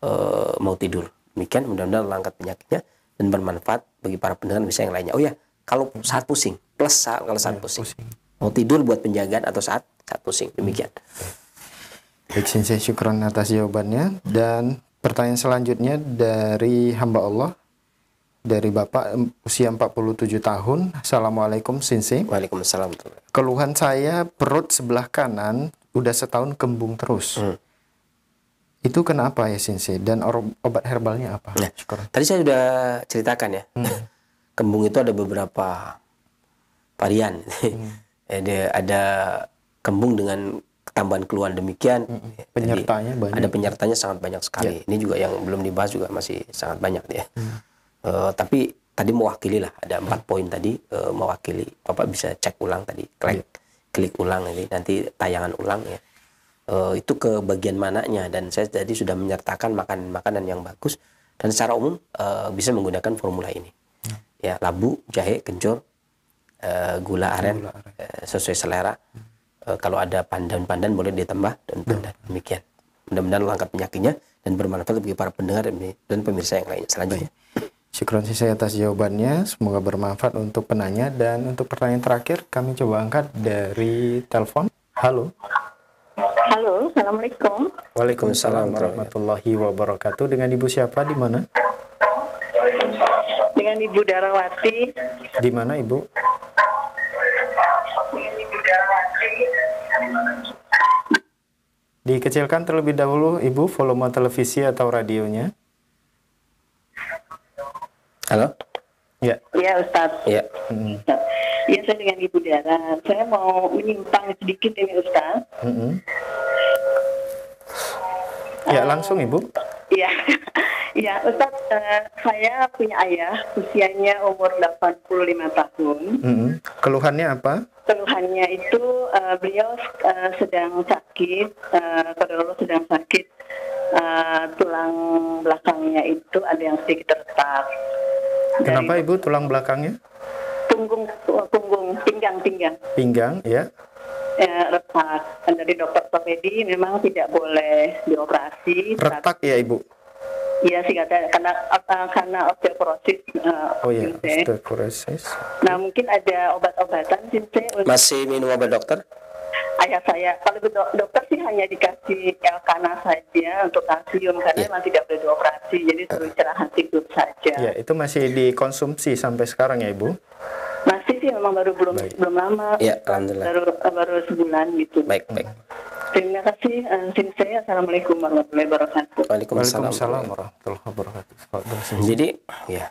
Speaker 2: eh, mau tidur. Demikian mudah-mudahan langkat penyakitnya dan bermanfaat bagi para pendengar misalnya yang lainnya. Oh ya, kalau saat pusing plus saat kalau saat ya, pusing. pusing mau tidur buat penjagaan atau saat saat pusing demikian
Speaker 1: baik sensei syukron atas jawabannya dan pertanyaan selanjutnya dari hamba Allah dari Bapak usia 47 tahun. Assalamualaikum Sensei. Waalaikumsalam. Keluhan saya perut sebelah kanan udah setahun kembung terus. Hmm. Itu kenapa ya Sensei? Dan obat herbalnya apa? Nah,
Speaker 2: Tadi saya sudah ceritakan ya. Hmm kembung itu ada beberapa varian. Hmm. [laughs] ada ada kembung dengan tambahan keluhan demikian. Hmm. hmm. Penyertanya Jadi, banyak. Ada penyertanya sangat banyak sekali. Ya. Ini juga yang belum dibahas juga masih sangat banyak ya. Hmm. Uh, tapi tadi mewakili lah ada empat poin tadi uh, mewakili. Bapak bisa cek ulang tadi, klik ya. klik ulang ini nanti tayangan ulang ya. Uh, itu ke bagian mananya dan saya tadi sudah menyertakan makanan-makanan yang bagus dan secara umum uh, bisa menggunakan formula ini ya labu jahe kencur uh, gula aren, gula aren. Uh, sesuai selera hmm. uh, kalau ada pandan-pandan boleh ditambah dan pandan hmm. demikian mudah-mudahan langkah penyakitnya dan bermanfaat bagi para pendengar dan pemirsa yang lainnya selanjutnya
Speaker 1: Syukur Syukron saya atas jawabannya, semoga bermanfaat untuk penanya dan untuk pertanyaan terakhir kami coba angkat dari telepon. Halo.
Speaker 6: Halo, assalamualaikum.
Speaker 1: Waalaikumsalam warahmatullahi wabarakatuh. Dengan ibu siapa di mana?
Speaker 6: dengan Ibu Darawati.
Speaker 1: Di mana Ibu? Dikecilkan terlebih dahulu Ibu volume televisi atau radionya. Halo? Ya.
Speaker 6: Ya Ustaz. Ya. Hmm. Ya saya dengan Ibu Dara. Saya mau menyimpang sedikit ini ya, Ustaz.
Speaker 1: Hmm -hmm. Ya, langsung Ibu.
Speaker 6: Iya. [laughs] Ya, Ustaz, uh, saya punya ayah, usianya umur 85 tahun.
Speaker 1: Mm -hmm. Keluhannya apa?
Speaker 6: Keluhannya itu uh, beliau uh, sedang sakit, uh, sedang sakit. Uh, tulang belakangnya itu ada yang sedikit retak.
Speaker 1: Kenapa Dari, Ibu tulang belakangnya?
Speaker 6: Punggung, punggung, pinggang, pinggang.
Speaker 1: Pinggang, ya.
Speaker 6: Eh, retak. Dari dokter Dr. Medi memang tidak boleh dioperasi.
Speaker 1: Retak ya Ibu?
Speaker 6: Iya sih kata karena uh, karena osteoporosis.
Speaker 1: Uh, oh iya,
Speaker 2: osteoporosis.
Speaker 6: Nah mungkin ada obat-obatan sih
Speaker 2: Masih minum obat dokter?
Speaker 6: Ayah saya kalau do dokter sih hanya dikasih elkana saja untuk kalsium karena yeah. Iya. tidak boleh dioperasi jadi suruh eh. istirahat tidur saja.
Speaker 1: Ya itu masih dikonsumsi sampai sekarang ya ibu?
Speaker 6: Masih sih memang baru belum baik. belum lama. Ya alhamdulillah. Baru baru sebulan
Speaker 2: gitu. Baik baik.
Speaker 6: Terima kasih. Uh, saya. Assalamualaikum warahmatullahi wabarakatuh.
Speaker 1: Waalaikumsalam,
Speaker 2: Waalaikumsalam warahmatullahi wabarakatuh. Jadi, ya.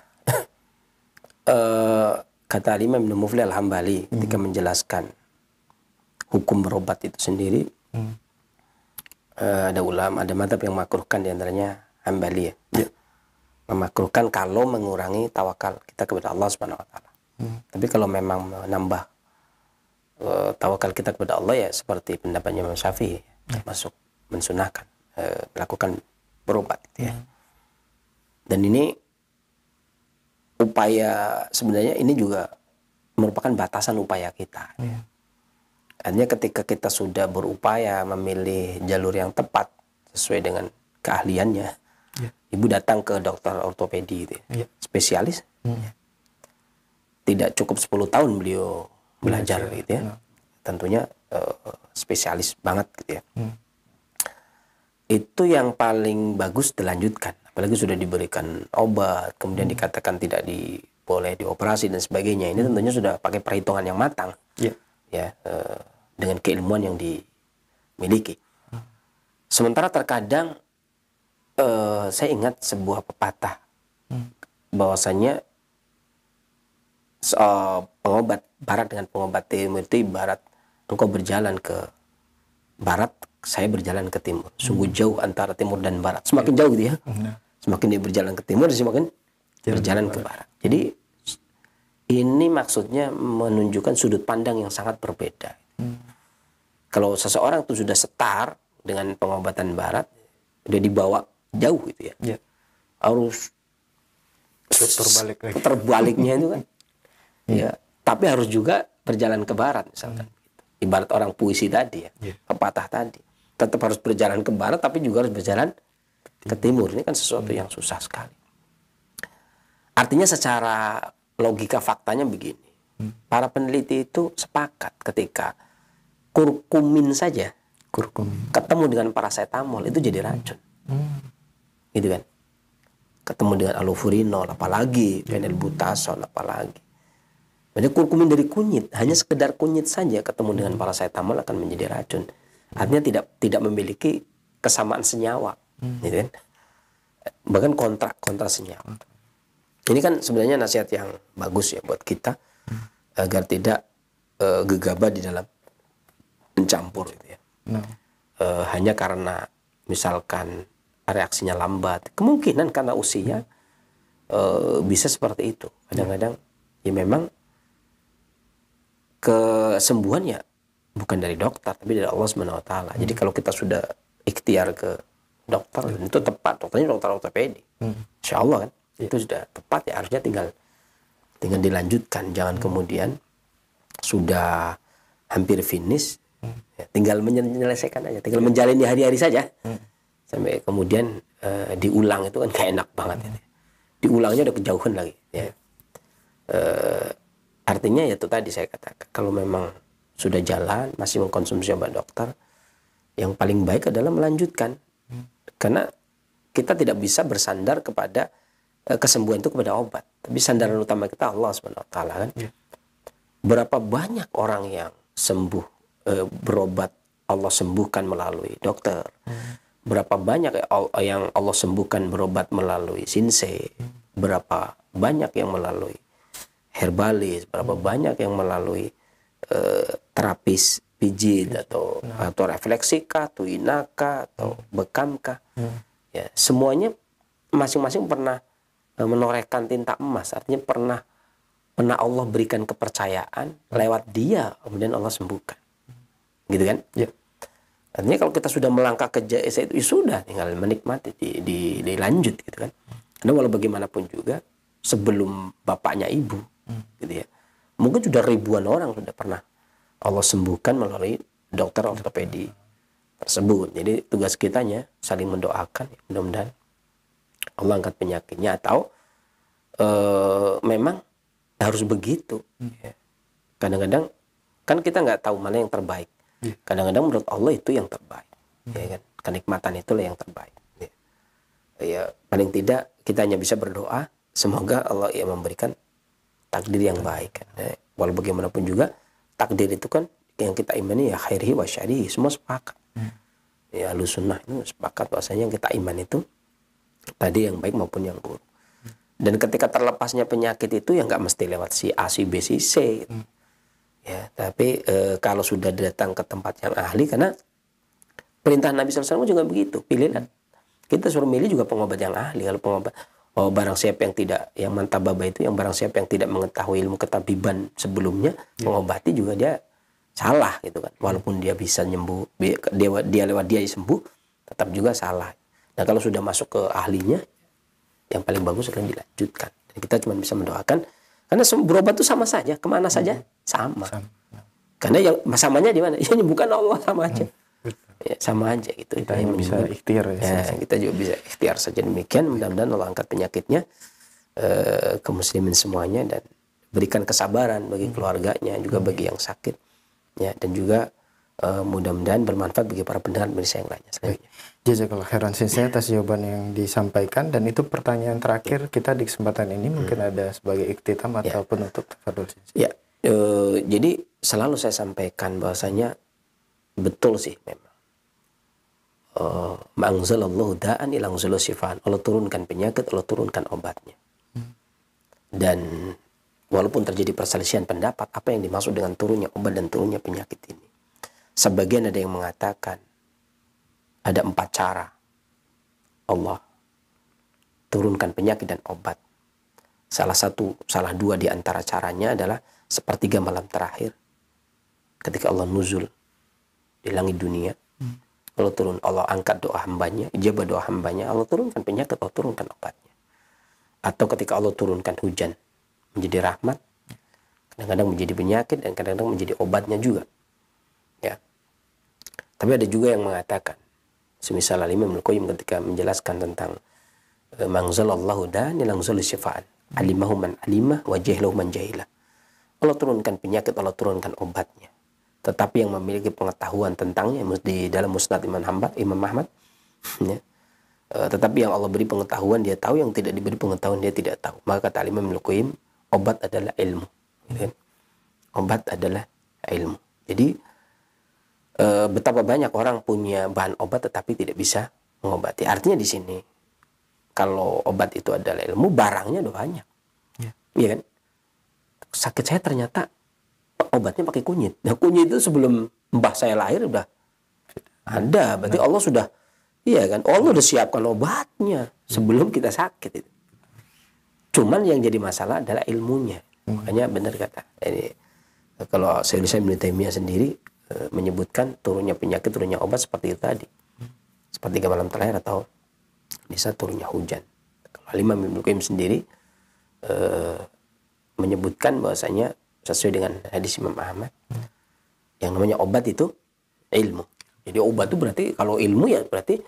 Speaker 2: uh, [laughs] kata Imam Ibn Mufli Al-Hambali hmm. ketika menjelaskan hukum berobat itu sendiri, hmm. uh, ada ulama, ada madhab yang makruhkan diantaranya Hambali ya. Yeah. Memakruhkan kalau mengurangi tawakal kita kepada Allah Subhanahu wa taala. Hmm. Tapi kalau memang menambah Eh, tawakal kita kepada Allah ya seperti pendapatnya Imam Syafi'i ya. masuk mensunahkan uh, eh, melakukan berobat gitu ya. ya. Dan ini upaya sebenarnya ini juga merupakan batasan upaya kita. Ya. Artinya ketika kita sudah berupaya memilih jalur yang tepat sesuai dengan keahliannya, Ya. ibu datang ke dokter ortopedi itu, ya. ya. spesialis. Ya. Tidak cukup 10 tahun beliau belajar ya, gitu ya. Iya. Tentunya uh, spesialis banget gitu ya. Hmm. Itu yang paling bagus dilanjutkan. Apalagi sudah diberikan obat, kemudian hmm. dikatakan tidak di boleh dioperasi dan sebagainya. Ini hmm. tentunya sudah pakai perhitungan yang matang. Iya. Ya. Ya, uh, dengan keilmuan yang dimiliki. Hmm. Sementara terkadang uh, saya ingat sebuah pepatah hmm. bahwasanya so, pengobat barat dengan pengobat timur itu ibarat engkau berjalan ke barat saya berjalan ke timur sungguh hmm. jauh antara timur dan barat semakin jauh dia, gitu ya. hmm. semakin dia berjalan ke timur semakin Jalan berjalan ke barat. ke barat jadi ini maksudnya menunjukkan sudut pandang yang sangat berbeda hmm. kalau seseorang itu sudah setar dengan pengobatan barat sudah dibawa jauh gitu ya, yeah. harus terbalik terbaliknya itu kan [laughs] Ya, tapi harus juga berjalan ke barat misalkan. Hmm. Ibarat orang puisi tadi ya, yeah. pepatah tadi. Tetap harus berjalan ke barat tapi juga harus berjalan ke timur. Ini kan sesuatu hmm. yang susah sekali. Artinya secara logika faktanya begini. Hmm. Para peneliti itu sepakat ketika kurkumin saja kurkumin ketemu dengan parasetamol itu jadi racun. Hmm. Gitu kan? Ketemu dengan alufurinol apalagi hmm. penelbutasol apalagi ada kurkumin dari kunyit, hanya sekedar kunyit saja ketemu dengan paracetamol akan menjadi racun. Artinya tidak tidak memiliki kesamaan senyawa, hmm. gitu kan? Bahkan kontrak kontrak senyawa. Ini kan sebenarnya nasihat yang bagus ya buat kita hmm. agar tidak uh, gegabah di dalam mencampur gitu ya. No. Uh, eh, hanya karena misalkan reaksinya lambat, kemungkinan karena usia hmm. uh, bisa seperti itu. Kadang-kadang ya memang kesembuhannya bukan dari dokter tapi dari Allah Subhanahu wa taala. Jadi hmm. kalau kita sudah ikhtiar ke dokter hmm. itu tepat dokternya dokter ortopedi. Hmm. Insya Allah kan iya. itu sudah tepat ya harusnya tinggal tinggal dilanjutkan jangan hmm. kemudian sudah hampir finish hmm. ya, tinggal menyelesaikan aja tinggal hmm. menjalani hari-hari saja hmm. sampai kemudian uh, diulang itu kan gak enak banget hmm. ya. diulangnya udah kejauhan lagi ya. Uh, artinya ya itu tadi saya katakan kalau memang sudah jalan masih mengkonsumsi obat dokter yang paling baik adalah melanjutkan karena kita tidak bisa bersandar kepada eh, kesembuhan itu kepada obat tapi sandaran utama kita Allah subhanahu wa taala kan ya. berapa banyak orang yang sembuh eh, berobat Allah sembuhkan melalui dokter hmm. berapa banyak ya yang Allah sembuhkan berobat melalui sinse hmm. berapa banyak yang melalui herbalis, berapa hmm. banyak yang melalui uh, terapis pijit atau nah. atau refleksi kah, atau hmm. bekamka, Hmm. Ya, semuanya masing-masing pernah eh, menorehkan tinta emas, artinya pernah pernah Allah berikan kepercayaan hmm. lewat dia, kemudian Allah sembuhkan. Gitu kan? Ya. Artinya kalau kita sudah melangkah ke jasa itu ya sudah tinggal menikmati di, di dilanjut gitu kan. Karena walau bagaimanapun juga sebelum bapaknya ibu hmm. gitu ya mungkin sudah ribuan orang sudah pernah Allah sembuhkan melalui dokter ortopedi tersebut jadi tugas kita kitanya saling mendoakan mudah-mudahan Allah angkat penyakitnya atau e, memang harus begitu hmm. ya. kadang-kadang kan kita nggak tahu mana yang terbaik iya. kadang-kadang menurut Allah itu yang terbaik hmm. ya kan kenikmatan itulah yang terbaik ya. ya paling tidak kita hanya bisa berdoa semoga Allah ya memberikan takdir yang baik ya, walau bagaimanapun juga takdir itu kan yang kita imani ya khairihi wa syarihi semua sepakat ya lu sunnah itu sepakat bahwasanya yang kita iman itu tadi yang baik maupun yang buruk dan ketika terlepasnya penyakit itu ya nggak mesti lewat si A si B si C ya tapi e, kalau sudah datang ke tempat yang ahli karena perintah Nabi SAW juga begitu pilihan kita suruh milih juga pengobat yang ahli kalau pengobat bahwa oh, barang siapa yang tidak yang baba itu yang barang siapa yang tidak mengetahui ilmu ketabiban sebelumnya yeah. mengobati juga dia salah gitu kan walaupun dia bisa nyembuh dia, dia lewat dia sembuh tetap juga salah nah kalau sudah masuk ke ahlinya yang paling bagus akan dilanjutkan Dan kita cuma bisa mendoakan karena berobat itu sama saja kemana saja iya. sama, sama. karena yang samanya di mana [laughs] ya bukan Allah sama aja hmm ya, sama aja gitu kita ya, bisa ikhtiar ya, ya kita juga bisa ikhtiar saja demikian mudah-mudahan Allah angkat penyakitnya eh, ke muslimin semuanya dan berikan kesabaran bagi hmm. keluarganya juga bagi hmm. yang sakit ya dan juga eh, mudah-mudahan bermanfaat bagi para pendengar pemirsa yang lainnya
Speaker 1: Jazakallah khairan saya ya. atas jawaban yang disampaikan dan itu pertanyaan terakhir kita di kesempatan ini mungkin hmm. ada sebagai iktitam atau ya. penutup
Speaker 2: Ya, Uh, jadi selalu saya sampaikan bahwasanya betul sih memang eh, Mangzalallahu da'an ilang syifaan Allah turunkan penyakit Allah turunkan obatnya dan walaupun terjadi perselisihan pendapat apa yang dimaksud dengan turunnya obat dan turunnya penyakit ini sebagian ada yang mengatakan ada empat cara Allah turunkan penyakit dan obat salah satu salah dua di antara caranya adalah sepertiga malam terakhir ketika Allah nuzul di langit dunia. Hmm. Allah turun, Allah angkat doa hambanya, ijabah doa hambanya, Allah turunkan penyakit, Allah turunkan obatnya. Atau ketika Allah turunkan hujan menjadi rahmat, kadang-kadang menjadi penyakit dan kadang-kadang menjadi obatnya juga. Ya. Tapi ada juga yang mengatakan, semisal Imam al ketika menjelaskan tentang e, mangzalallahu dani langzul syifaan alimahu man alimah wa man jahilah. Allah turunkan penyakit, Allah turunkan obatnya tetapi yang memiliki pengetahuan tentangnya di dalam musnad Imam Ahmad, Imam Ahmad ya. E, tetapi yang Allah beri pengetahuan dia tahu yang tidak diberi pengetahuan dia tidak tahu maka kata Imam Luqayyim obat adalah ilmu ya. obat adalah ilmu jadi e, betapa banyak orang punya bahan obat tetapi tidak bisa mengobati artinya di sini kalau obat itu adalah ilmu barangnya udah banyak ya. iya kan sakit saya ternyata obatnya pakai kunyit. Nah, kunyit itu sebelum mbah saya lahir udah ada. Berarti Allah sudah iya kan? Allah sudah siapkan obatnya sebelum kita sakit itu. Cuman yang jadi masalah adalah ilmunya. Hmm. Makanya benar kata ini kalau saya bisa sendiri e, menyebutkan turunnya penyakit, turunnya obat seperti itu tadi. Seperti malam terakhir atau bisa turunnya hujan. Kalau Imam Ibnu Qayyim sendiri e, menyebutkan bahwasanya sesuai dengan hadis Imam Ahmad yang namanya obat itu ilmu jadi obat itu berarti kalau ilmu ya berarti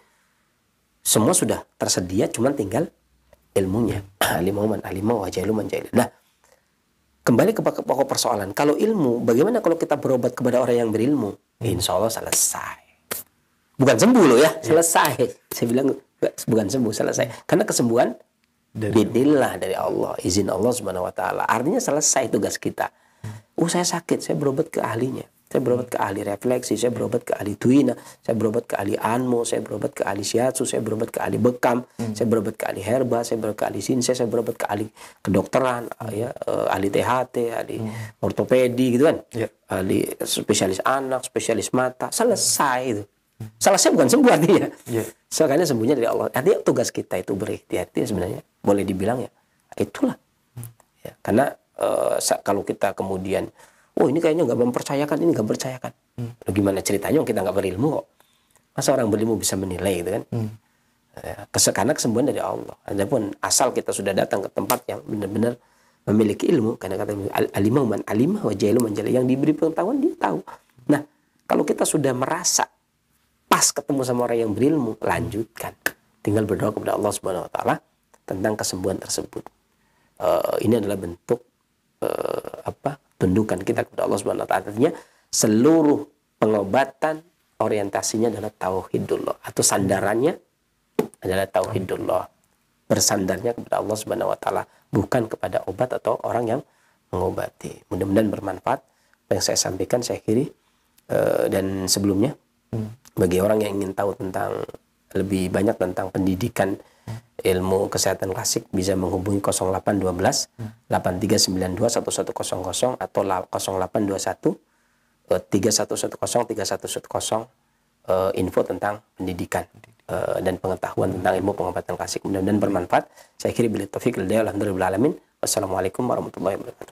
Speaker 2: semua sudah tersedia cuman tinggal ilmunya alimau [clears throat] man alimau wajahilu man jahil nah kembali ke pokok persoalan kalau ilmu bagaimana kalau kita berobat kepada orang yang berilmu insya Allah selesai bukan sembuh loh ya, ya. selesai saya bilang bukan sembuh selesai karena kesembuhan dari bidillah dari Allah izin Allah subhanahu wa taala artinya selesai tugas kita Oh saya sakit, saya berobat ke ahlinya. Saya berobat ke ahli refleksi, saya berobat ke ahli tuina, saya berobat ke ahli anmo, saya berobat ke ahli siatsu, saya berobat ke ahli bekam, hmm. saya berobat ke ahli herba, saya berobat ke ahli sinse, saya berobat ke ahli kedokteran, hmm. ya, uh, ahli THT, ahli hmm. ortopedi gitu kan. Yeah. Ahli spesialis anak, spesialis mata, selesai itu. Hmm. Selesai bukan sembuh artinya. Yeah. Soalnya sembuhnya dari Allah. Artinya tugas kita itu berikhtiar sebenarnya. Boleh dibilang ya, itulah. Hmm. Ya, karena uh, kalau kita kemudian oh ini kayaknya nggak mempercayakan ini nggak percayakan hmm. Loh, gimana ceritanya kita nggak berilmu kok masa orang berilmu bisa menilai gitu kan hmm. Ya, karena kesembuhan dari Allah adapun asal kita sudah datang ke tempat yang benar-benar memiliki ilmu karena kata alimah man alimah wajahilu man yang diberi pengetahuan dia tahu nah kalau kita sudah merasa pas ketemu sama orang yang berilmu lanjutkan tinggal berdoa kepada Allah Subhanahu wa taala tentang kesembuhan tersebut uh, ini adalah bentuk uh, apa tundukan kita kepada Allah Subhanahu wa taala. Artinya seluruh pengobatan orientasinya adalah tauhidullah atau sandarannya adalah tauhidullah. Bersandarnya kepada Allah Subhanahu wa taala, bukan kepada obat atau orang yang mengobati. Mudah-mudahan bermanfaat apa yang saya sampaikan saya kiri eh, dan sebelumnya hmm. bagi orang yang ingin tahu tentang lebih banyak tentang pendidikan ilmu kesehatan klasik bisa menghubungi 0812 8392 1100 atau 0821 3110 3110 info tentang pendidikan eh, dan pengetahuan tentang ilmu pengobatan klasik. Mudah-mudahan bermanfaat. Saya akhiri bila taufik Alhamdulillah alamin. Wassalamualaikum warahmatullahi wabarakatuh.